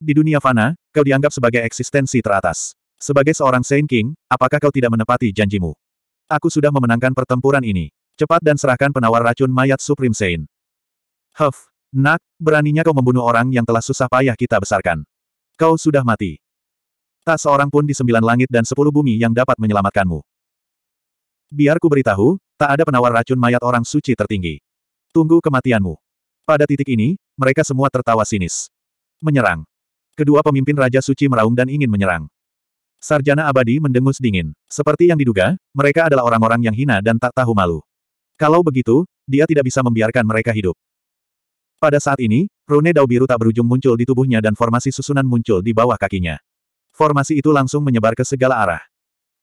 Di dunia fana, kau dianggap sebagai eksistensi teratas. Sebagai seorang Saint King, apakah kau tidak menepati janjimu? Aku sudah memenangkan pertempuran ini. Cepat dan serahkan penawar racun mayat Supreme Saint. Huff, nak, beraninya kau membunuh orang yang telah susah payah kita besarkan. Kau sudah mati. Tak seorang pun di sembilan langit dan sepuluh bumi yang dapat menyelamatkanmu. Biar ku beritahu, tak ada penawar racun mayat orang suci tertinggi. Tunggu kematianmu. Pada titik ini, mereka semua tertawa sinis. Menyerang. Kedua pemimpin Raja Suci meraung dan ingin menyerang. Sarjana abadi mendengus dingin. Seperti yang diduga, mereka adalah orang-orang yang hina dan tak tahu malu. Kalau begitu, dia tidak bisa membiarkan mereka hidup. Pada saat ini, rune dao biru tak berujung muncul di tubuhnya dan formasi susunan muncul di bawah kakinya. Formasi itu langsung menyebar ke segala arah.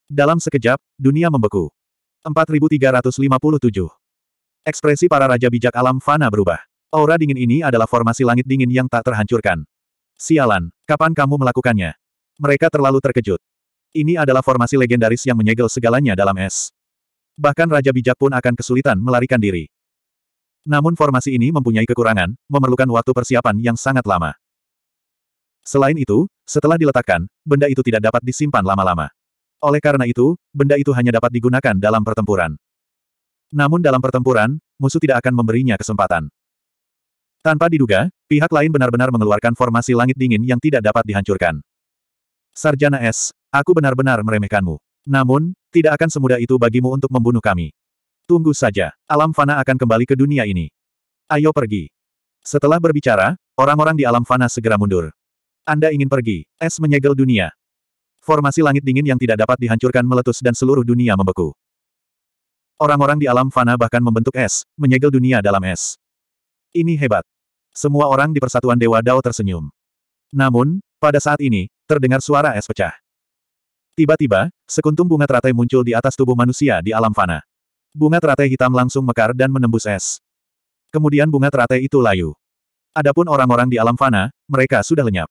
Dalam sekejap, dunia membeku. 4357 Ekspresi para raja bijak alam fana berubah. Aura dingin ini adalah formasi langit dingin yang tak terhancurkan. Sialan, kapan kamu melakukannya? Mereka terlalu terkejut. Ini adalah formasi legendaris yang menyegel segalanya dalam es. Bahkan Raja Bijak pun akan kesulitan melarikan diri. Namun formasi ini mempunyai kekurangan, memerlukan waktu persiapan yang sangat lama. Selain itu, setelah diletakkan, benda itu tidak dapat disimpan lama-lama. Oleh karena itu, benda itu hanya dapat digunakan dalam pertempuran. Namun dalam pertempuran, musuh tidak akan memberinya kesempatan. Tanpa diduga, pihak lain benar-benar mengeluarkan formasi langit dingin yang tidak dapat dihancurkan. Sarjana S, aku benar-benar meremehkanmu. Namun, tidak akan semudah itu bagimu untuk membunuh kami. Tunggu saja, alam fana akan kembali ke dunia ini. Ayo pergi. Setelah berbicara, orang-orang di alam fana segera mundur. Anda ingin pergi, es menyegel dunia. Formasi langit dingin yang tidak dapat dihancurkan meletus dan seluruh dunia membeku. Orang-orang di alam fana bahkan membentuk es, menyegel dunia dalam es. Ini hebat. Semua orang di persatuan Dewa Dao tersenyum. Namun, pada saat ini, terdengar suara es pecah. Tiba-tiba, sekuntum bunga teratai muncul di atas tubuh manusia di alam fana. Bunga teratai hitam langsung mekar dan menembus es. Kemudian bunga teratai itu layu. Adapun orang-orang di alam fana, mereka sudah lenyap.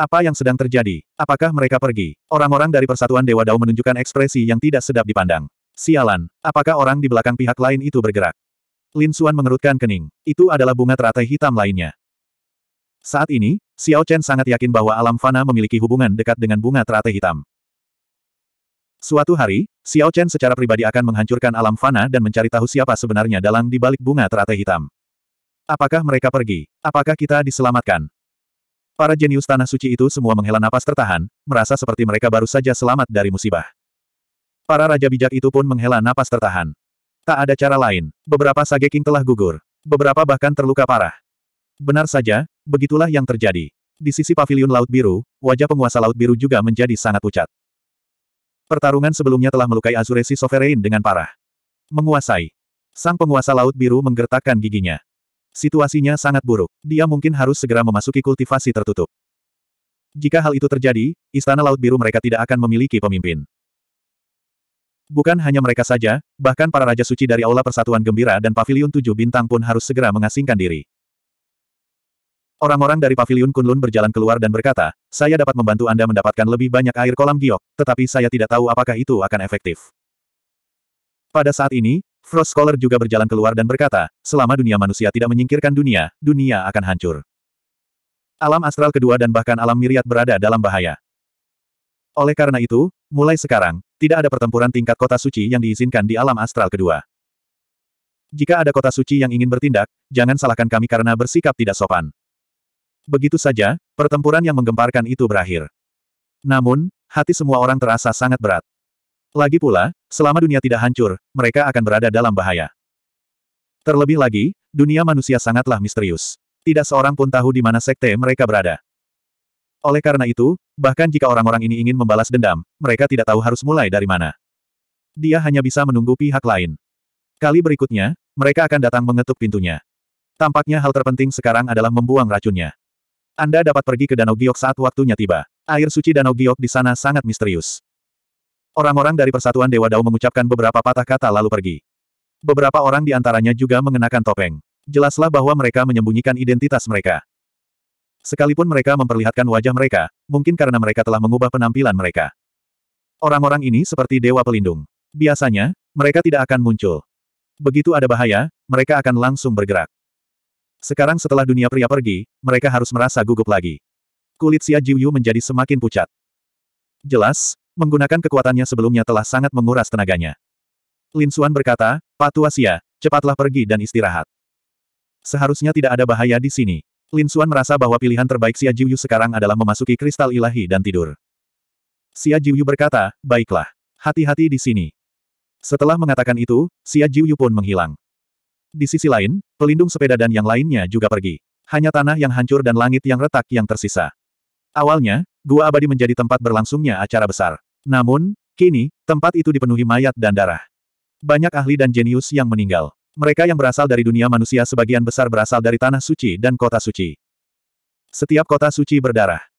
Apa yang sedang terjadi? Apakah mereka pergi? Orang-orang dari Persatuan Dewa Dao menunjukkan ekspresi yang tidak sedap dipandang. Sialan, apakah orang di belakang pihak lain itu bergerak? Lin Suan mengerutkan kening. Itu adalah bunga teratai hitam lainnya. Saat ini, Xiao Chen sangat yakin bahwa alam fana memiliki hubungan dekat dengan bunga teratai hitam. Suatu hari, Xiao Chen secara pribadi akan menghancurkan alam fana dan mencari tahu siapa sebenarnya dalang di balik bunga teratai hitam. Apakah mereka pergi? Apakah kita diselamatkan? Para jenius tanah suci itu semua menghela napas tertahan, merasa seperti mereka baru saja selamat dari musibah. Para raja bijak itu pun menghela napas tertahan. Tak ada cara lain. Beberapa sage king telah gugur. Beberapa bahkan terluka parah. Benar saja, begitulah yang terjadi. Di sisi paviliun Laut Biru, wajah penguasa Laut Biru juga menjadi sangat pucat. Pertarungan sebelumnya telah melukai Azuresi Sovereign dengan parah. Menguasai. Sang penguasa Laut Biru menggertakkan giginya. Situasinya sangat buruk. Dia mungkin harus segera memasuki kultivasi tertutup. Jika hal itu terjadi, Istana Laut Biru mereka tidak akan memiliki pemimpin. Bukan hanya mereka saja, bahkan para Raja Suci dari Aula Persatuan Gembira dan Paviliun Tujuh Bintang pun harus segera mengasingkan diri. Orang-orang dari Paviliun Kunlun berjalan keluar dan berkata, saya dapat membantu Anda mendapatkan lebih banyak air kolam giok, tetapi saya tidak tahu apakah itu akan efektif. Pada saat ini, Frost Scholar juga berjalan keluar dan berkata, selama dunia manusia tidak menyingkirkan dunia, dunia akan hancur. Alam astral kedua dan bahkan alam miriat berada dalam bahaya. Oleh karena itu, mulai sekarang, tidak ada pertempuran tingkat kota suci yang diizinkan di alam astral kedua. Jika ada kota suci yang ingin bertindak, jangan salahkan kami karena bersikap tidak sopan. Begitu saja, pertempuran yang menggemparkan itu berakhir. Namun, hati semua orang terasa sangat berat. Lagi pula, selama dunia tidak hancur, mereka akan berada dalam bahaya. Terlebih lagi, dunia manusia sangatlah misterius. Tidak seorang pun tahu di mana sekte mereka berada. Oleh karena itu, bahkan jika orang-orang ini ingin membalas dendam, mereka tidak tahu harus mulai dari mana. Dia hanya bisa menunggu pihak lain. Kali berikutnya, mereka akan datang mengetuk pintunya. Tampaknya hal terpenting sekarang adalah membuang racunnya. Anda dapat pergi ke Danau Giok saat waktunya tiba. Air suci Danau Giok di sana sangat misterius. Orang-orang dari Persatuan Dewa Dao mengucapkan beberapa patah kata lalu pergi. Beberapa orang di antaranya juga mengenakan topeng. Jelaslah bahwa mereka menyembunyikan identitas mereka. Sekalipun mereka memperlihatkan wajah mereka, mungkin karena mereka telah mengubah penampilan mereka. Orang-orang ini seperti dewa pelindung. Biasanya, mereka tidak akan muncul. Begitu ada bahaya, mereka akan langsung bergerak. Sekarang setelah dunia pria pergi, mereka harus merasa gugup lagi. Kulit Xia Jiuyu menjadi semakin pucat. Jelas, menggunakan kekuatannya sebelumnya telah sangat menguras tenaganya. Lin Xuan berkata, Patua Xia, cepatlah pergi dan istirahat. Seharusnya tidak ada bahaya di sini. Lin Xuan merasa bahwa pilihan terbaik Xia Jiuyu sekarang adalah memasuki kristal ilahi dan tidur. Xia Jiuyu berkata, baiklah. Hati-hati di sini. Setelah mengatakan itu, Xia Jiuyu pun menghilang. Di sisi lain, pelindung sepeda dan yang lainnya juga pergi. Hanya tanah yang hancur dan langit yang retak yang tersisa. Awalnya, gua abadi menjadi tempat berlangsungnya acara besar. Namun, kini, tempat itu dipenuhi mayat dan darah. Banyak ahli dan jenius yang meninggal. Mereka yang berasal dari dunia manusia sebagian besar berasal dari tanah suci dan kota suci. Setiap kota suci berdarah.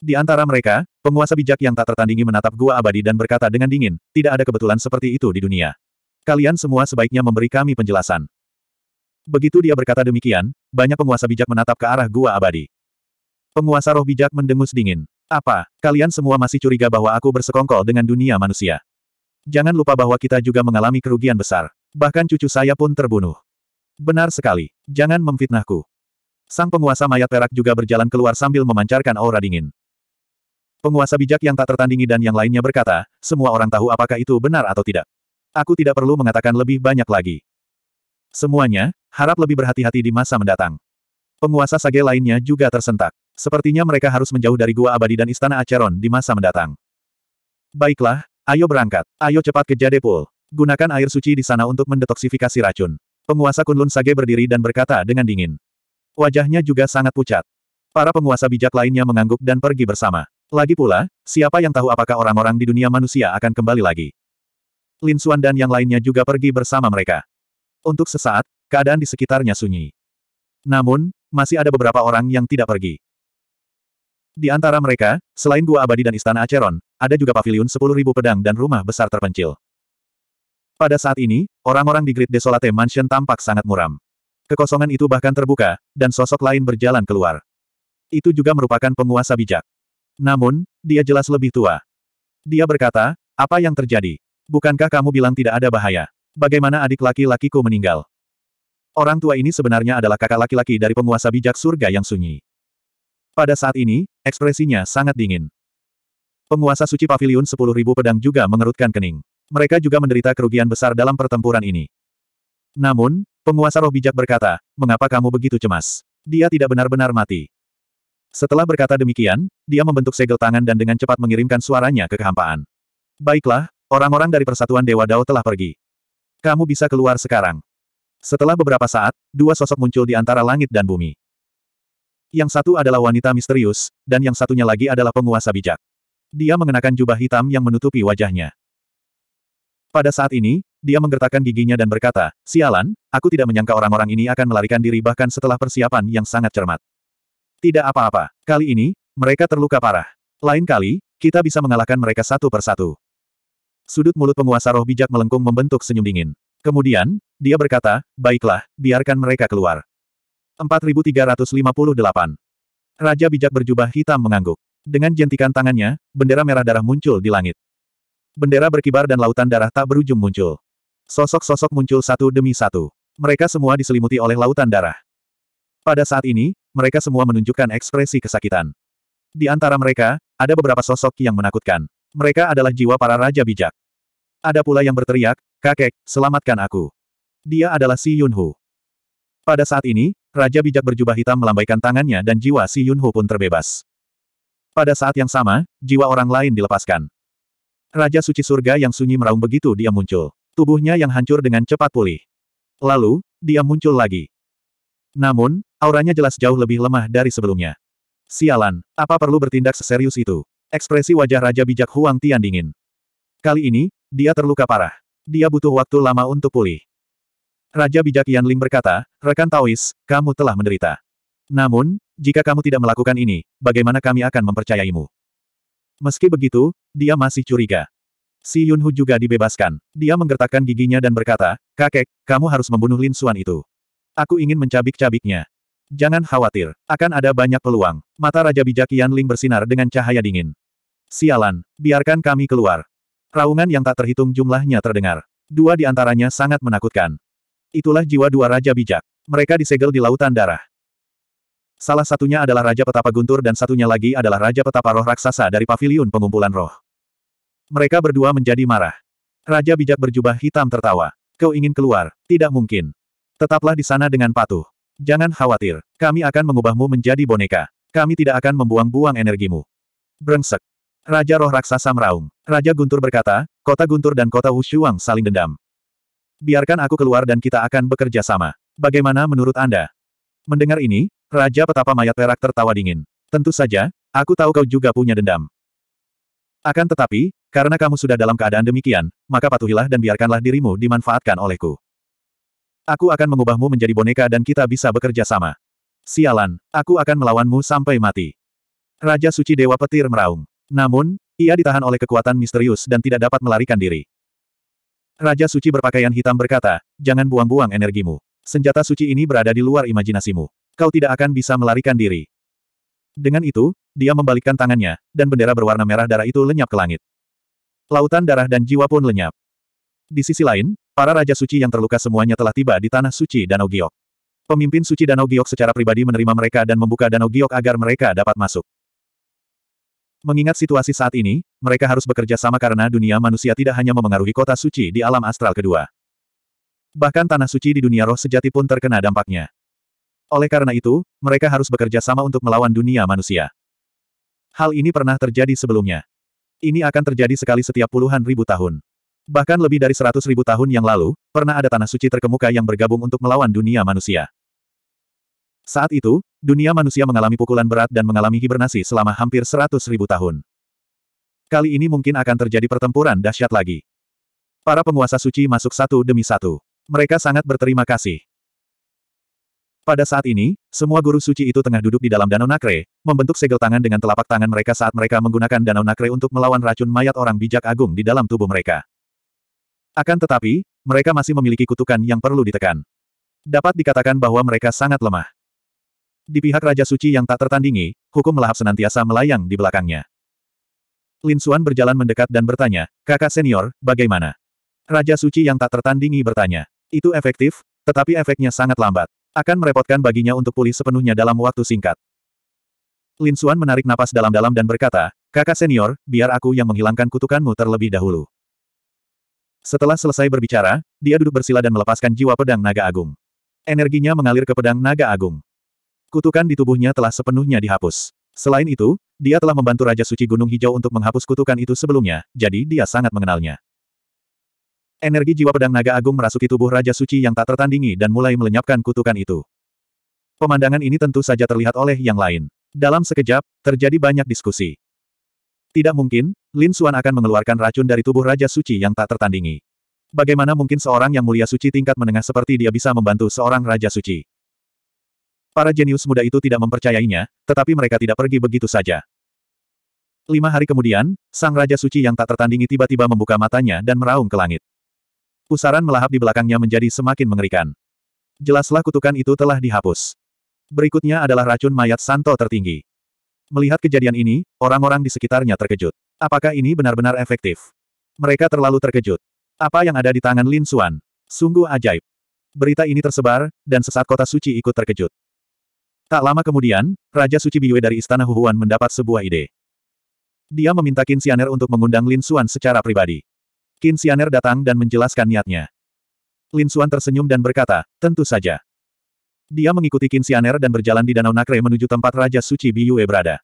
Di antara mereka, penguasa bijak yang tak tertandingi menatap gua abadi dan berkata dengan dingin, tidak ada kebetulan seperti itu di dunia. Kalian semua sebaiknya memberi kami penjelasan. Begitu dia berkata demikian, banyak penguasa bijak menatap ke arah gua abadi. Penguasa roh bijak mendengus dingin. Apa, kalian semua masih curiga bahwa aku bersekongkol dengan dunia manusia? Jangan lupa bahwa kita juga mengalami kerugian besar. Bahkan cucu saya pun terbunuh. Benar sekali. Jangan memfitnahku. Sang penguasa mayat perak juga berjalan keluar sambil memancarkan aura dingin. Penguasa bijak yang tak tertandingi dan yang lainnya berkata, semua orang tahu apakah itu benar atau tidak. Aku tidak perlu mengatakan lebih banyak lagi. Semuanya, harap lebih berhati-hati di masa mendatang. Penguasa sage lainnya juga tersentak. Sepertinya mereka harus menjauh dari Gua Abadi dan Istana Acheron di masa mendatang. Baiklah, ayo berangkat. Ayo cepat ke Jadepul. Gunakan air suci di sana untuk mendetoksifikasi racun. Penguasa Kunlun Sage berdiri dan berkata dengan dingin. Wajahnya juga sangat pucat. Para penguasa bijak lainnya mengangguk dan pergi bersama. Lagi pula, siapa yang tahu apakah orang-orang di dunia manusia akan kembali lagi. Lin Suan dan yang lainnya juga pergi bersama mereka. Untuk sesaat, keadaan di sekitarnya sunyi. Namun, masih ada beberapa orang yang tidak pergi. Di antara mereka, selain Gua Abadi dan Istana Aceron, ada juga paviliun 10.000 pedang dan rumah besar terpencil. Pada saat ini, orang-orang di Great Desolate Mansion tampak sangat muram. Kekosongan itu bahkan terbuka, dan sosok lain berjalan keluar. Itu juga merupakan penguasa bijak. Namun, dia jelas lebih tua. Dia berkata, apa yang terjadi? Bukankah kamu bilang tidak ada bahaya? Bagaimana adik laki-lakiku meninggal? Orang tua ini sebenarnya adalah kakak laki-laki dari penguasa bijak surga yang sunyi. Pada saat ini, ekspresinya sangat dingin. Penguasa suci pavilion 10.000 pedang juga mengerutkan kening. Mereka juga menderita kerugian besar dalam pertempuran ini. Namun, penguasa roh bijak berkata, mengapa kamu begitu cemas? Dia tidak benar-benar mati. Setelah berkata demikian, dia membentuk segel tangan dan dengan cepat mengirimkan suaranya ke kehampaan. Baiklah, Orang-orang dari Persatuan Dewa Dao telah pergi. Kamu bisa keluar sekarang. Setelah beberapa saat, dua sosok muncul di antara langit dan bumi. Yang satu adalah wanita misterius, dan yang satunya lagi adalah penguasa bijak. Dia mengenakan jubah hitam yang menutupi wajahnya. Pada saat ini, dia menggertakkan giginya dan berkata, Sialan, aku tidak menyangka orang-orang ini akan melarikan diri bahkan setelah persiapan yang sangat cermat. Tidak apa-apa, kali ini, mereka terluka parah. Lain kali, kita bisa mengalahkan mereka satu persatu. Sudut mulut penguasa roh bijak melengkung membentuk senyum dingin. Kemudian, dia berkata, baiklah, biarkan mereka keluar. 4358. Raja bijak berjubah hitam mengangguk. Dengan jentikan tangannya, bendera merah darah muncul di langit. Bendera berkibar dan lautan darah tak berujung muncul. Sosok-sosok muncul satu demi satu. Mereka semua diselimuti oleh lautan darah. Pada saat ini, mereka semua menunjukkan ekspresi kesakitan. Di antara mereka, ada beberapa sosok yang menakutkan. Mereka adalah jiwa para raja bijak. Ada pula yang berteriak, kakek, selamatkan aku. Dia adalah Si Yunhu. Pada saat ini, Raja bijak berjubah hitam melambaikan tangannya dan jiwa Si Yunhu pun terbebas. Pada saat yang sama, jiwa orang lain dilepaskan. Raja suci surga yang sunyi meraung begitu dia muncul. Tubuhnya yang hancur dengan cepat pulih. Lalu, dia muncul lagi. Namun, auranya jelas jauh lebih lemah dari sebelumnya. Sialan, apa perlu bertindak seserius itu? Ekspresi wajah Raja Bijak Huang Tian dingin. Kali ini, dia terluka parah. Dia butuh waktu lama untuk pulih. Raja Bijak Yan Ling berkata, Rekan Taois, kamu telah menderita. Namun, jika kamu tidak melakukan ini, bagaimana kami akan mempercayaimu? Meski begitu, dia masih curiga. Si Yunhu juga dibebaskan. Dia menggertakkan giginya dan berkata, Kakek, kamu harus membunuh Lin Xuan itu. Aku ingin mencabik-cabiknya. Jangan khawatir, akan ada banyak peluang. Mata Raja Bijak Yan Ling bersinar dengan cahaya dingin. Sialan, biarkan kami keluar. Raungan yang tak terhitung jumlahnya terdengar. Dua di antaranya sangat menakutkan. Itulah jiwa dua raja bijak. Mereka disegel di lautan darah. Salah satunya adalah Raja Petapa Guntur dan satunya lagi adalah Raja Petapa Roh Raksasa dari Paviliun Pengumpulan Roh. Mereka berdua menjadi marah. Raja bijak berjubah hitam tertawa. Kau ingin keluar? Tidak mungkin. Tetaplah di sana dengan patuh. Jangan khawatir, kami akan mengubahmu menjadi boneka. Kami tidak akan membuang-buang energimu. Brengsek, Raja roh raksasa meraung. Raja Guntur berkata, kota Guntur dan kota Wushuang saling dendam. Biarkan aku keluar dan kita akan bekerja sama. Bagaimana menurut Anda? Mendengar ini, Raja Petapa Mayat Perak tertawa dingin. Tentu saja, aku tahu kau juga punya dendam. Akan tetapi, karena kamu sudah dalam keadaan demikian, maka patuhilah dan biarkanlah dirimu dimanfaatkan olehku. Aku akan mengubahmu menjadi boneka dan kita bisa bekerja sama. Sialan, aku akan melawanmu sampai mati. Raja Suci Dewa Petir meraung. Namun, ia ditahan oleh kekuatan misterius dan tidak dapat melarikan diri. Raja suci berpakaian hitam berkata, jangan buang-buang energimu. Senjata suci ini berada di luar imajinasimu. Kau tidak akan bisa melarikan diri. Dengan itu, dia membalikkan tangannya, dan bendera berwarna merah darah itu lenyap ke langit. Lautan darah dan jiwa pun lenyap. Di sisi lain, para raja suci yang terluka semuanya telah tiba di tanah suci Danau Giok. Pemimpin suci Danau Giok secara pribadi menerima mereka dan membuka Danau Giok agar mereka dapat masuk. Mengingat situasi saat ini, mereka harus bekerja sama karena dunia manusia tidak hanya memengaruhi kota suci di alam astral kedua. Bahkan tanah suci di dunia roh sejati pun terkena dampaknya. Oleh karena itu, mereka harus bekerja sama untuk melawan dunia manusia. Hal ini pernah terjadi sebelumnya. Ini akan terjadi sekali setiap puluhan ribu tahun. Bahkan lebih dari seratus ribu tahun yang lalu, pernah ada tanah suci terkemuka yang bergabung untuk melawan dunia manusia. Saat itu, dunia manusia mengalami pukulan berat dan mengalami hibernasi selama hampir seratus ribu tahun. Kali ini mungkin akan terjadi pertempuran dahsyat lagi. Para penguasa suci masuk satu demi satu. Mereka sangat berterima kasih. Pada saat ini, semua guru suci itu tengah duduk di dalam danau Nakre, membentuk segel tangan dengan telapak tangan mereka saat mereka menggunakan danau Nakre untuk melawan racun mayat orang bijak agung di dalam tubuh mereka. Akan tetapi, mereka masih memiliki kutukan yang perlu ditekan. Dapat dikatakan bahwa mereka sangat lemah. Di pihak Raja Suci yang tak tertandingi, hukum melahap senantiasa melayang di belakangnya. Lin Suan berjalan mendekat dan bertanya, kakak senior, bagaimana? Raja Suci yang tak tertandingi bertanya. Itu efektif, tetapi efeknya sangat lambat. Akan merepotkan baginya untuk pulih sepenuhnya dalam waktu singkat. Lin Suan menarik napas dalam-dalam dan berkata, kakak senior, biar aku yang menghilangkan kutukanmu terlebih dahulu. Setelah selesai berbicara, dia duduk bersila dan melepaskan jiwa pedang naga agung. Energinya mengalir ke pedang naga agung kutukan di tubuhnya telah sepenuhnya dihapus. Selain itu, dia telah membantu Raja Suci Gunung Hijau untuk menghapus kutukan itu sebelumnya, jadi dia sangat mengenalnya. Energi jiwa pedang naga agung merasuki tubuh Raja Suci yang tak tertandingi dan mulai melenyapkan kutukan itu. Pemandangan ini tentu saja terlihat oleh yang lain. Dalam sekejap, terjadi banyak diskusi. Tidak mungkin, Lin Xuan akan mengeluarkan racun dari tubuh Raja Suci yang tak tertandingi. Bagaimana mungkin seorang yang mulia suci tingkat menengah seperti dia bisa membantu seorang Raja Suci? Para jenius muda itu tidak mempercayainya, tetapi mereka tidak pergi begitu saja. Lima hari kemudian, sang Raja Suci yang tak tertandingi tiba-tiba membuka matanya dan meraung ke langit. Pusaran melahap di belakangnya menjadi semakin mengerikan. Jelaslah kutukan itu telah dihapus. Berikutnya adalah racun mayat Santo tertinggi. Melihat kejadian ini, orang-orang di sekitarnya terkejut. Apakah ini benar-benar efektif? Mereka terlalu terkejut. Apa yang ada di tangan Lin Xuan? Sungguh ajaib. Berita ini tersebar, dan sesaat kota suci ikut terkejut. Tak lama kemudian, Raja Suci Biwe dari Istana Huhuan mendapat sebuah ide. Dia meminta Qin Xianer untuk mengundang Lin Xuan secara pribadi. Qin Xianer datang dan menjelaskan niatnya. Lin Xuan tersenyum dan berkata, tentu saja. Dia mengikuti Qin Xianer dan berjalan di Danau Nakre menuju tempat Raja Suci Biwe berada.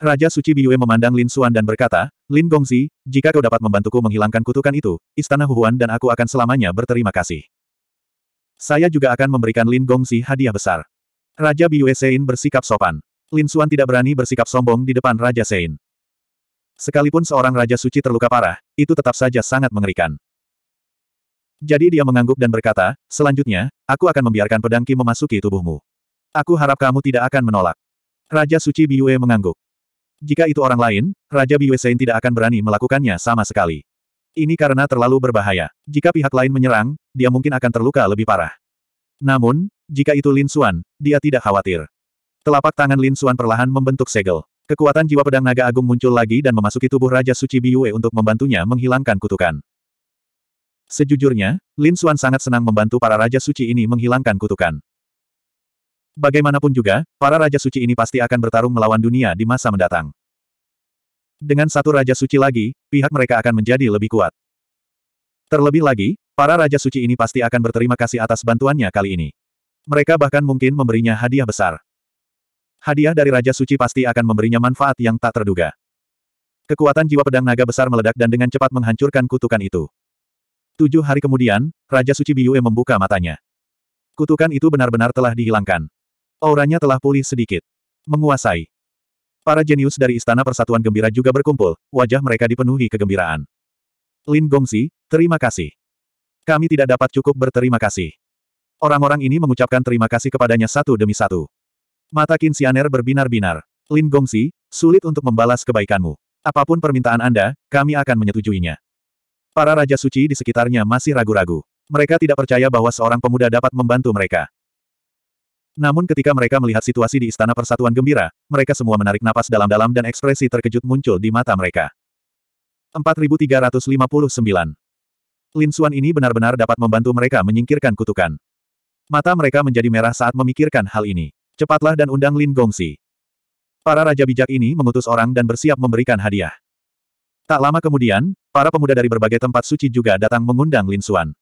Raja Suci Biwe memandang Lin Xuan dan berkata, Lin Gongzi, jika kau dapat membantuku menghilangkan kutukan itu, Istana Huhuan dan aku akan selamanya berterima kasih. Saya juga akan memberikan Lin Gongzi hadiah besar. Raja Biyue Sein bersikap sopan. Lin Suan tidak berani bersikap sombong di depan Raja Sein. Sekalipun seorang Raja Suci terluka parah, itu tetap saja sangat mengerikan. Jadi dia mengangguk dan berkata, selanjutnya, aku akan membiarkan pedangki memasuki tubuhmu. Aku harap kamu tidak akan menolak. Raja Suci Biue mengangguk. Jika itu orang lain, Raja Biyue Sein tidak akan berani melakukannya sama sekali. Ini karena terlalu berbahaya. Jika pihak lain menyerang, dia mungkin akan terluka lebih parah. Namun, jika itu Lin Xuan, dia tidak khawatir. Telapak tangan Lin Xuan perlahan membentuk segel. Kekuatan jiwa pedang naga agung muncul lagi dan memasuki tubuh Raja Suci Biyue untuk membantunya menghilangkan kutukan. Sejujurnya, Lin Xuan sangat senang membantu para Raja Suci ini menghilangkan kutukan. Bagaimanapun juga, para Raja Suci ini pasti akan bertarung melawan dunia di masa mendatang. Dengan satu Raja Suci lagi, pihak mereka akan menjadi lebih kuat. Terlebih lagi, para Raja Suci ini pasti akan berterima kasih atas bantuannya kali ini. Mereka bahkan mungkin memberinya hadiah besar. Hadiah dari Raja Suci pasti akan memberinya manfaat yang tak terduga. Kekuatan jiwa pedang naga besar meledak dan dengan cepat menghancurkan kutukan itu. Tujuh hari kemudian, Raja Suci Biue membuka matanya. Kutukan itu benar-benar telah dihilangkan. Auranya telah pulih sedikit. Menguasai. Para jenius dari Istana Persatuan Gembira juga berkumpul, wajah mereka dipenuhi kegembiraan. Lin Gongzi, terima kasih. Kami tidak dapat cukup berterima kasih. Orang-orang ini mengucapkan terima kasih kepadanya satu demi satu. Mata Kinsianer berbinar-binar. Lin Gongsi, sulit untuk membalas kebaikanmu. Apapun permintaan Anda, kami akan menyetujuinya. Para Raja Suci di sekitarnya masih ragu-ragu. Mereka tidak percaya bahwa seorang pemuda dapat membantu mereka. Namun ketika mereka melihat situasi di Istana Persatuan Gembira, mereka semua menarik napas dalam-dalam dan ekspresi terkejut muncul di mata mereka. 4359 Lin Xuan ini benar-benar dapat membantu mereka menyingkirkan kutukan. Mata mereka menjadi merah saat memikirkan hal ini. Cepatlah dan undang Lin Gongsi. Para raja bijak ini mengutus orang dan bersiap memberikan hadiah. Tak lama kemudian, para pemuda dari berbagai tempat suci juga datang mengundang Lin Xuan.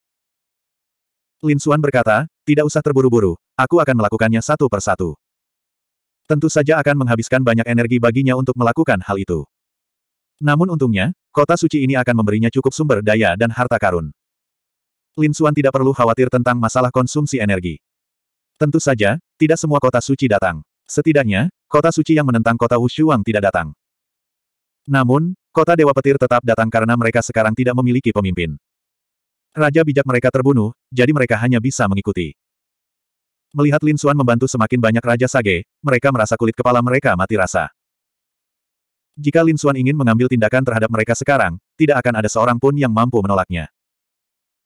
Lin Xuan berkata, tidak usah terburu-buru, aku akan melakukannya satu persatu. Tentu saja akan menghabiskan banyak energi baginya untuk melakukan hal itu. Namun untungnya, kota suci ini akan memberinya cukup sumber daya dan harta karun. Lin Suan tidak perlu khawatir tentang masalah konsumsi energi. Tentu saja, tidak semua kota suci datang. Setidaknya, kota suci yang menentang kota Wushuang tidak datang. Namun, kota Dewa Petir tetap datang karena mereka sekarang tidak memiliki pemimpin. Raja bijak mereka terbunuh, jadi mereka hanya bisa mengikuti. Melihat Lin Suan membantu semakin banyak Raja Sage, mereka merasa kulit kepala mereka mati rasa. Jika Lin Suan ingin mengambil tindakan terhadap mereka sekarang, tidak akan ada seorang pun yang mampu menolaknya.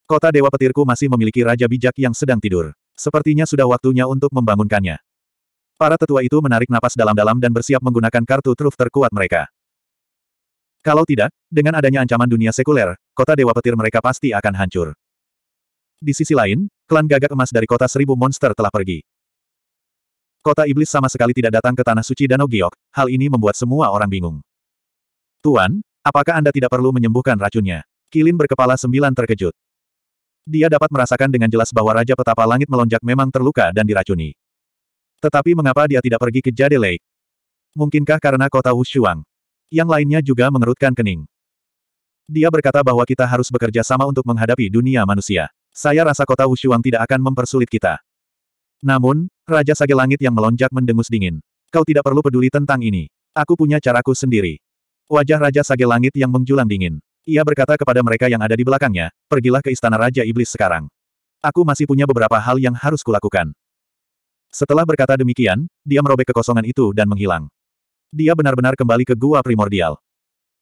Kota Dewa Petirku masih memiliki Raja Bijak yang sedang tidur. Sepertinya sudah waktunya untuk membangunkannya. Para tetua itu menarik napas dalam-dalam dan bersiap menggunakan kartu truf terkuat mereka. Kalau tidak, dengan adanya ancaman dunia sekuler, kota Dewa Petir mereka pasti akan hancur. Di sisi lain, klan gagak emas dari kota seribu monster telah pergi. Kota Iblis sama sekali tidak datang ke Tanah Suci Danau Giok, hal ini membuat semua orang bingung. Tuan, apakah Anda tidak perlu menyembuhkan racunnya? Kilin berkepala sembilan terkejut. Dia dapat merasakan dengan jelas bahwa Raja Petapa Langit melonjak memang terluka dan diracuni. Tetapi mengapa dia tidak pergi ke Jade Lake? Mungkinkah karena kota Wushuang? Yang lainnya juga mengerutkan kening. Dia berkata bahwa kita harus bekerja sama untuk menghadapi dunia manusia. Saya rasa kota Wushuang tidak akan mempersulit kita. Namun, Raja Sage Langit yang melonjak mendengus dingin. Kau tidak perlu peduli tentang ini. Aku punya caraku sendiri. Wajah Raja Sage Langit yang menjulang dingin. Ia berkata kepada mereka yang ada di belakangnya, pergilah ke istana Raja Iblis sekarang. Aku masih punya beberapa hal yang harus kulakukan. Setelah berkata demikian, dia merobek kekosongan itu dan menghilang. Dia benar-benar kembali ke gua primordial.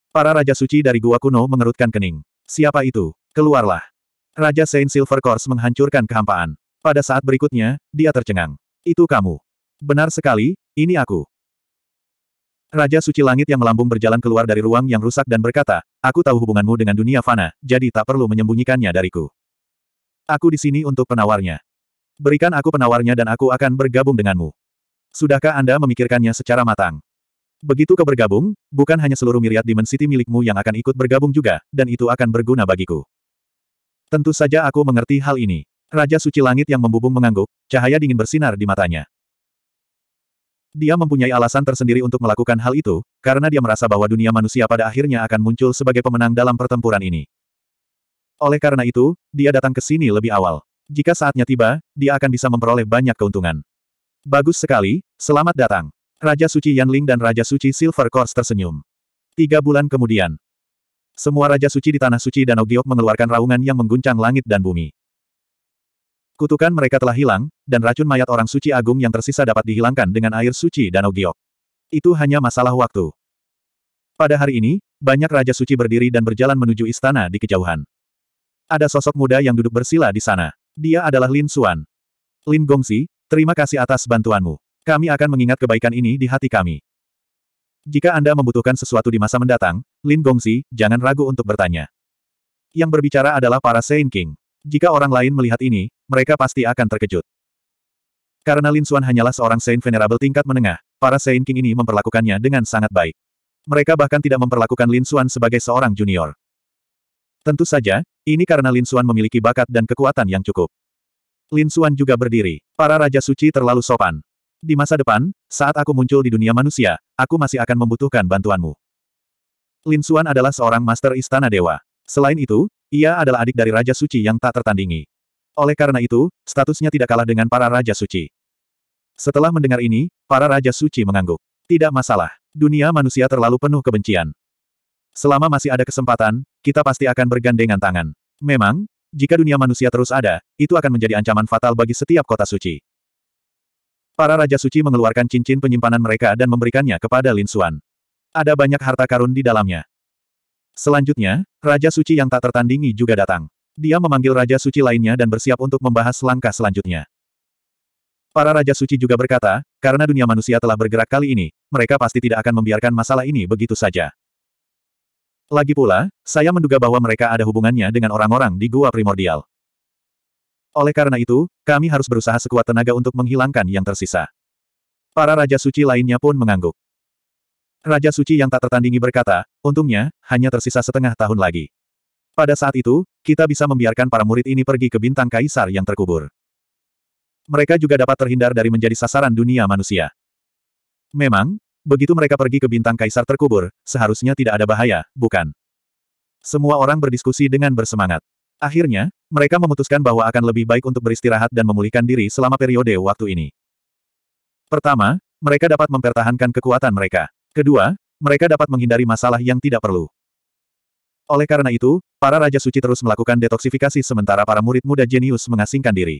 Para Raja Suci dari gua kuno mengerutkan kening. Siapa itu? Keluarlah. Raja Saint Silver Course menghancurkan kehampaan. Pada saat berikutnya, dia tercengang. Itu kamu. Benar sekali, ini aku. Raja Suci Langit yang melambung berjalan keluar dari ruang yang rusak dan berkata, Aku tahu hubunganmu dengan dunia fana, jadi tak perlu menyembunyikannya dariku. Aku di sini untuk penawarnya. Berikan aku penawarnya dan aku akan bergabung denganmu. Sudahkah Anda memikirkannya secara matang? Begitu kau bergabung, bukan hanya seluruh miriat dimensiti milikmu yang akan ikut bergabung juga, dan itu akan berguna bagiku. Tentu saja aku mengerti hal ini. Raja Suci Langit yang membubung mengangguk, cahaya dingin bersinar di matanya. Dia mempunyai alasan tersendiri untuk melakukan hal itu, karena dia merasa bahwa dunia manusia pada akhirnya akan muncul sebagai pemenang dalam pertempuran ini. Oleh karena itu, dia datang ke sini lebih awal. Jika saatnya tiba, dia akan bisa memperoleh banyak keuntungan. Bagus sekali, selamat datang. Raja Suci Yanling dan Raja Suci Silver Course tersenyum. Tiga bulan kemudian, semua Raja Suci di Tanah Suci Danau Giok mengeluarkan raungan yang mengguncang langit dan bumi. Kutukan mereka telah hilang, dan racun mayat orang suci agung yang tersisa dapat dihilangkan dengan air suci Danau Giok. Itu hanya masalah waktu. Pada hari ini, banyak raja suci berdiri dan berjalan menuju istana di kejauhan. Ada sosok muda yang duduk bersila di sana. Dia adalah Lin Suan. Lin Gongsi, terima kasih atas bantuanmu. Kami akan mengingat kebaikan ini di hati kami. Jika Anda membutuhkan sesuatu di masa mendatang, Lin Gongsi, jangan ragu untuk bertanya. Yang berbicara adalah para Saint King. Jika orang lain melihat ini, mereka pasti akan terkejut. Karena Lin Xuan hanyalah seorang Saint Venerable tingkat menengah, para Saint King ini memperlakukannya dengan sangat baik. Mereka bahkan tidak memperlakukan Lin Xuan sebagai seorang junior. Tentu saja, ini karena Lin Xuan memiliki bakat dan kekuatan yang cukup. Lin Xuan juga berdiri. Para Raja Suci terlalu sopan. Di masa depan, saat aku muncul di dunia manusia, aku masih akan membutuhkan bantuanmu. Lin Xuan adalah seorang master istana dewa. Selain itu, ia adalah adik dari Raja Suci yang tak tertandingi. Oleh karena itu, statusnya tidak kalah dengan para Raja Suci. Setelah mendengar ini, para Raja Suci mengangguk. Tidak masalah, dunia manusia terlalu penuh kebencian. Selama masih ada kesempatan, kita pasti akan bergandengan tangan. Memang, jika dunia manusia terus ada, itu akan menjadi ancaman fatal bagi setiap kota suci. Para Raja Suci mengeluarkan cincin penyimpanan mereka dan memberikannya kepada Lin Xuan. Ada banyak harta karun di dalamnya. Selanjutnya, Raja Suci yang tak tertandingi juga datang. Dia memanggil Raja Suci lainnya dan bersiap untuk membahas langkah selanjutnya. Para Raja Suci juga berkata, karena dunia manusia telah bergerak kali ini, mereka pasti tidak akan membiarkan masalah ini begitu saja. Lagi pula, saya menduga bahwa mereka ada hubungannya dengan orang-orang di Gua Primordial. Oleh karena itu, kami harus berusaha sekuat tenaga untuk menghilangkan yang tersisa. Para Raja Suci lainnya pun mengangguk. Raja Suci yang tak tertandingi berkata, untungnya, hanya tersisa setengah tahun lagi. Pada saat itu, kita bisa membiarkan para murid ini pergi ke bintang kaisar yang terkubur. Mereka juga dapat terhindar dari menjadi sasaran dunia manusia. Memang, begitu mereka pergi ke bintang kaisar terkubur, seharusnya tidak ada bahaya, bukan? Semua orang berdiskusi dengan bersemangat. Akhirnya, mereka memutuskan bahwa akan lebih baik untuk beristirahat dan memulihkan diri selama periode waktu ini. Pertama, mereka dapat mempertahankan kekuatan mereka. Kedua, mereka dapat menghindari masalah yang tidak perlu. Oleh karena itu, para Raja Suci terus melakukan detoksifikasi sementara para murid muda jenius mengasingkan diri.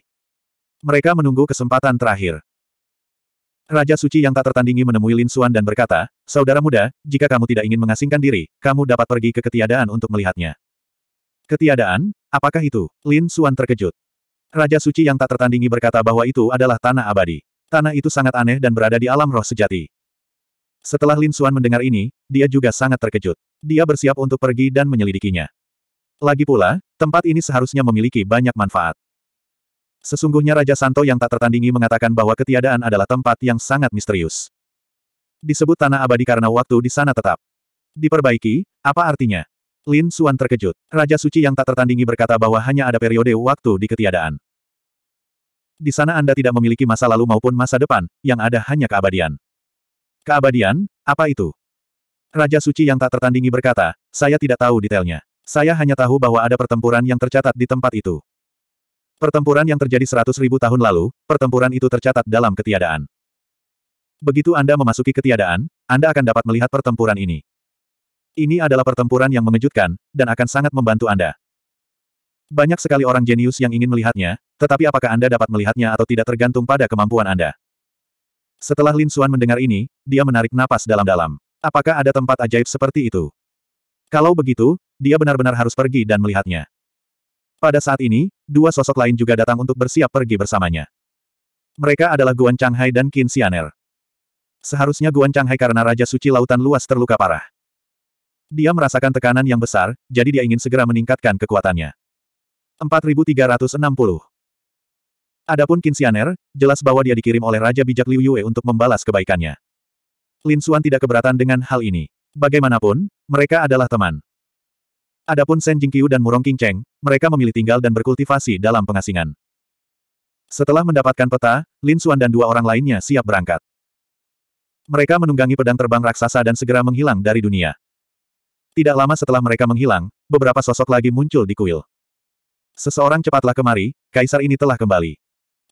Mereka menunggu kesempatan terakhir. Raja Suci yang tak tertandingi menemui Lin Xuan dan berkata, Saudara muda, jika kamu tidak ingin mengasingkan diri, kamu dapat pergi ke ketiadaan untuk melihatnya. Ketiadaan? Apakah itu? Lin Xuan terkejut. Raja Suci yang tak tertandingi berkata bahwa itu adalah tanah abadi. Tanah itu sangat aneh dan berada di alam roh sejati. Setelah Lin Xuan mendengar ini, dia juga sangat terkejut. Dia bersiap untuk pergi dan menyelidikinya. Lagi pula, tempat ini seharusnya memiliki banyak manfaat. Sesungguhnya Raja Santo yang tak tertandingi mengatakan bahwa ketiadaan adalah tempat yang sangat misterius. Disebut tanah abadi karena waktu di sana tetap. Diperbaiki, apa artinya? Lin Xuan terkejut. Raja Suci yang tak tertandingi berkata bahwa hanya ada periode waktu di ketiadaan. Di sana Anda tidak memiliki masa lalu maupun masa depan, yang ada hanya keabadian. Keabadian, apa itu? Raja Suci yang tak tertandingi berkata, saya tidak tahu detailnya. Saya hanya tahu bahwa ada pertempuran yang tercatat di tempat itu. Pertempuran yang terjadi seratus ribu tahun lalu, pertempuran itu tercatat dalam ketiadaan. Begitu Anda memasuki ketiadaan, Anda akan dapat melihat pertempuran ini. Ini adalah pertempuran yang mengejutkan, dan akan sangat membantu Anda. Banyak sekali orang jenius yang ingin melihatnya, tetapi apakah Anda dapat melihatnya atau tidak tergantung pada kemampuan Anda. Setelah Lin Xuan mendengar ini, dia menarik napas dalam-dalam. Apakah ada tempat ajaib seperti itu? Kalau begitu, dia benar-benar harus pergi dan melihatnya. Pada saat ini, dua sosok lain juga datang untuk bersiap pergi bersamanya. Mereka adalah Guan Changhai dan Qin Xianer. Seharusnya Guan Changhai karena Raja Suci Lautan Luas terluka parah. Dia merasakan tekanan yang besar, jadi dia ingin segera meningkatkan kekuatannya. 4360 Adapun Kinsianer, jelas bahwa dia dikirim oleh Raja Bijak Liu Yue untuk membalas kebaikannya. Lin Xuan tidak keberatan dengan hal ini. Bagaimanapun, mereka adalah teman. Adapun Shen Jingqiu dan Murong Qingcheng, mereka memilih tinggal dan berkultivasi dalam pengasingan. Setelah mendapatkan peta, Lin Xuan dan dua orang lainnya siap berangkat. Mereka menunggangi pedang terbang raksasa dan segera menghilang dari dunia. Tidak lama setelah mereka menghilang, beberapa sosok lagi muncul di kuil. Seseorang cepatlah kemari, kaisar ini telah kembali.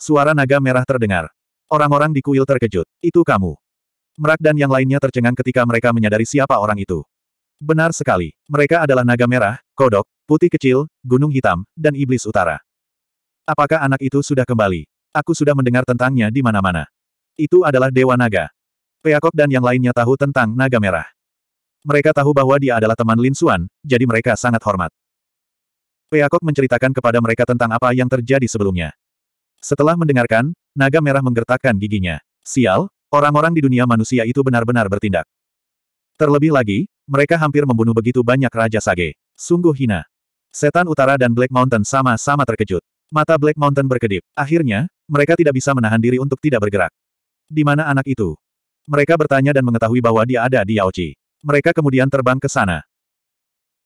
Suara naga merah terdengar. Orang-orang di kuil terkejut. Itu kamu. Merak dan yang lainnya tercengang ketika mereka menyadari siapa orang itu. Benar sekali. Mereka adalah naga merah, kodok, putih kecil, gunung hitam, dan iblis utara. Apakah anak itu sudah kembali? Aku sudah mendengar tentangnya di mana-mana. Itu adalah Dewa Naga. Peakok dan yang lainnya tahu tentang Naga Merah. Mereka tahu bahwa dia adalah teman Lin Suan, jadi mereka sangat hormat. Peakok menceritakan kepada mereka tentang apa yang terjadi sebelumnya. Setelah mendengarkan, naga merah menggertakkan giginya. Sial, orang-orang di dunia manusia itu benar-benar bertindak. Terlebih lagi, mereka hampir membunuh begitu banyak Raja Sage. Sungguh hina. Setan Utara dan Black Mountain sama-sama terkejut. Mata Black Mountain berkedip. Akhirnya, mereka tidak bisa menahan diri untuk tidak bergerak. Di mana anak itu? Mereka bertanya dan mengetahui bahwa dia ada di Yaochi. Mereka kemudian terbang ke sana.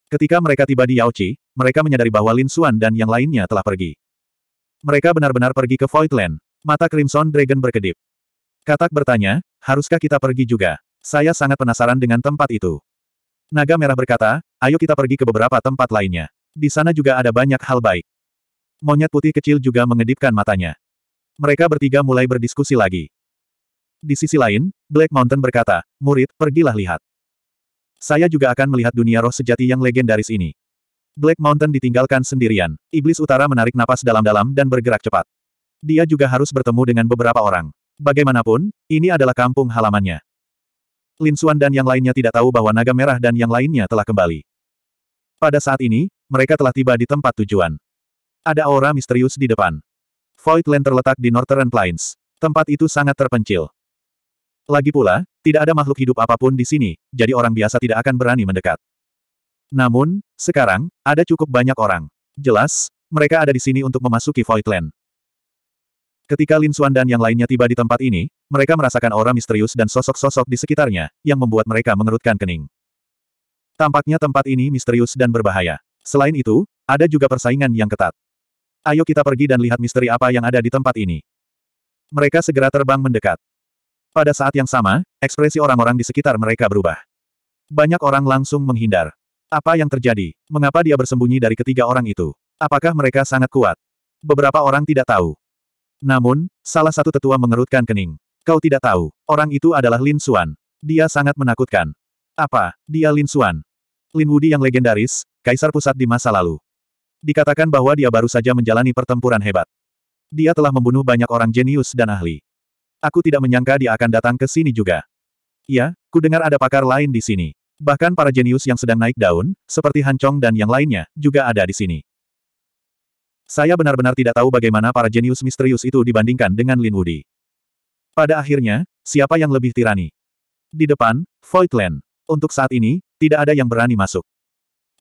Ketika mereka tiba di Yaochi, mereka menyadari bahwa Lin Xuan dan yang lainnya telah pergi. Mereka benar-benar pergi ke Voidland. Mata Crimson Dragon berkedip. Katak bertanya, haruskah kita pergi juga? Saya sangat penasaran dengan tempat itu. Naga Merah berkata, ayo kita pergi ke beberapa tempat lainnya. Di sana juga ada banyak hal baik. Monyet putih kecil juga mengedipkan matanya. Mereka bertiga mulai berdiskusi lagi. Di sisi lain, Black Mountain berkata, murid, pergilah lihat. Saya juga akan melihat dunia roh sejati yang legendaris ini. Black Mountain ditinggalkan sendirian. Iblis Utara menarik napas dalam-dalam dan bergerak cepat. Dia juga harus bertemu dengan beberapa orang. Bagaimanapun, ini adalah kampung halamannya. Lin Xuan dan yang lainnya tidak tahu bahwa naga merah dan yang lainnya telah kembali. Pada saat ini, mereka telah tiba di tempat tujuan. Ada aura misterius di depan. Void Land terletak di Northern Plains. Tempat itu sangat terpencil. Lagi pula, tidak ada makhluk hidup apapun di sini, jadi orang biasa tidak akan berani mendekat. Namun, sekarang, ada cukup banyak orang. Jelas, mereka ada di sini untuk memasuki Voidland. Ketika Lin Xuan dan yang lainnya tiba di tempat ini, mereka merasakan aura misterius dan sosok-sosok di sekitarnya, yang membuat mereka mengerutkan kening. Tampaknya tempat ini misterius dan berbahaya. Selain itu, ada juga persaingan yang ketat. Ayo kita pergi dan lihat misteri apa yang ada di tempat ini. Mereka segera terbang mendekat. Pada saat yang sama, ekspresi orang-orang di sekitar mereka berubah. Banyak orang langsung menghindar. Apa yang terjadi? Mengapa dia bersembunyi dari ketiga orang itu? Apakah mereka sangat kuat? Beberapa orang tidak tahu. Namun, salah satu tetua mengerutkan kening. Kau tidak tahu, orang itu adalah Lin Xuan. Dia sangat menakutkan. Apa, dia Lin Xuan? Lin Wudi yang legendaris, kaisar pusat di masa lalu. Dikatakan bahwa dia baru saja menjalani pertempuran hebat. Dia telah membunuh banyak orang jenius dan ahli. Aku tidak menyangka dia akan datang ke sini juga. Ya, ku dengar ada pakar lain di sini. Bahkan para jenius yang sedang naik daun, seperti Han Chong dan yang lainnya, juga ada di sini. Saya benar-benar tidak tahu bagaimana para jenius misterius itu dibandingkan dengan Lin Wudi. Pada akhirnya, siapa yang lebih tirani? Di depan, Voidland. Untuk saat ini, tidak ada yang berani masuk.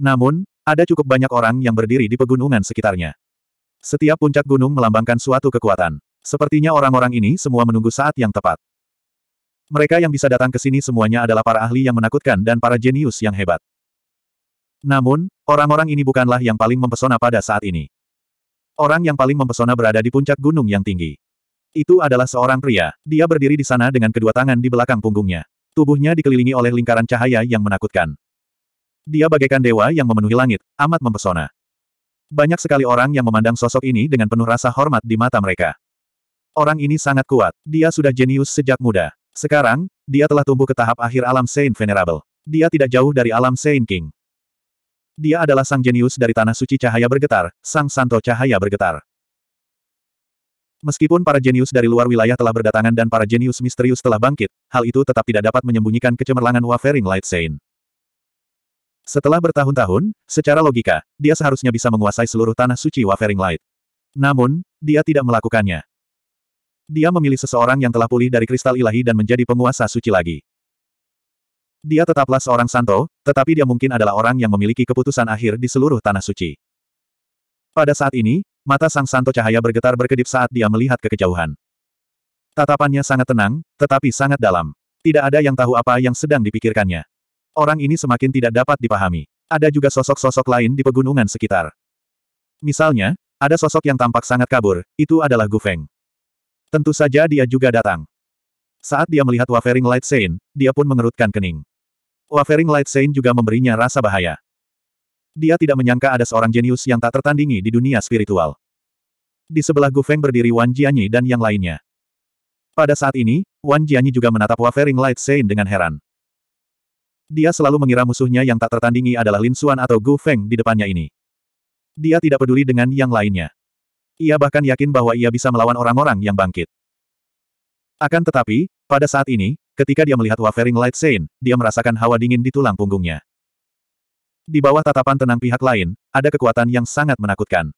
Namun, ada cukup banyak orang yang berdiri di pegunungan sekitarnya. Setiap puncak gunung melambangkan suatu kekuatan. Sepertinya orang-orang ini semua menunggu saat yang tepat. Mereka yang bisa datang ke sini semuanya adalah para ahli yang menakutkan dan para jenius yang hebat. Namun, orang-orang ini bukanlah yang paling mempesona pada saat ini. Orang yang paling mempesona berada di puncak gunung yang tinggi. Itu adalah seorang pria, dia berdiri di sana dengan kedua tangan di belakang punggungnya. Tubuhnya dikelilingi oleh lingkaran cahaya yang menakutkan. Dia bagaikan dewa yang memenuhi langit, amat mempesona. Banyak sekali orang yang memandang sosok ini dengan penuh rasa hormat di mata mereka. Orang ini sangat kuat, dia sudah jenius sejak muda. Sekarang, dia telah tumbuh ke tahap akhir alam Saint Venerable. Dia tidak jauh dari alam Saint King. Dia adalah sang jenius dari Tanah Suci Cahaya Bergetar, sang Santo Cahaya Bergetar. Meskipun para jenius dari luar wilayah telah berdatangan dan para jenius misterius telah bangkit, hal itu tetap tidak dapat menyembunyikan kecemerlangan Wavering Light Saint. Setelah bertahun-tahun, secara logika, dia seharusnya bisa menguasai seluruh tanah suci Wavering Light. Namun, dia tidak melakukannya. Dia memilih seseorang yang telah pulih dari kristal ilahi dan menjadi penguasa suci lagi. Dia tetaplah seorang santo, tetapi dia mungkin adalah orang yang memiliki keputusan akhir di seluruh tanah suci. Pada saat ini, mata sang santo cahaya bergetar berkedip saat dia melihat ke Tatapannya sangat tenang, tetapi sangat dalam. Tidak ada yang tahu apa yang sedang dipikirkannya. Orang ini semakin tidak dapat dipahami. Ada juga sosok-sosok lain di pegunungan sekitar. Misalnya, ada sosok yang tampak sangat kabur, itu adalah Gu Feng. Tentu saja dia juga datang. Saat dia melihat Wavering Light Saint, dia pun mengerutkan kening. Wavering Light Saint juga memberinya rasa bahaya. Dia tidak menyangka ada seorang jenius yang tak tertandingi di dunia spiritual. Di sebelah Gu Feng berdiri Wan Jianyi dan yang lainnya. Pada saat ini, Wan Jianyi juga menatap Wavering Light Saint dengan heran. Dia selalu mengira musuhnya yang tak tertandingi adalah Lin Xuan atau Gu Feng di depannya ini. Dia tidak peduli dengan yang lainnya. Ia bahkan yakin bahwa ia bisa melawan orang-orang yang bangkit. Akan tetapi, pada saat ini, ketika dia melihat Wavering Light Sein, dia merasakan hawa dingin di tulang punggungnya. Di bawah tatapan tenang pihak lain, ada kekuatan yang sangat menakutkan.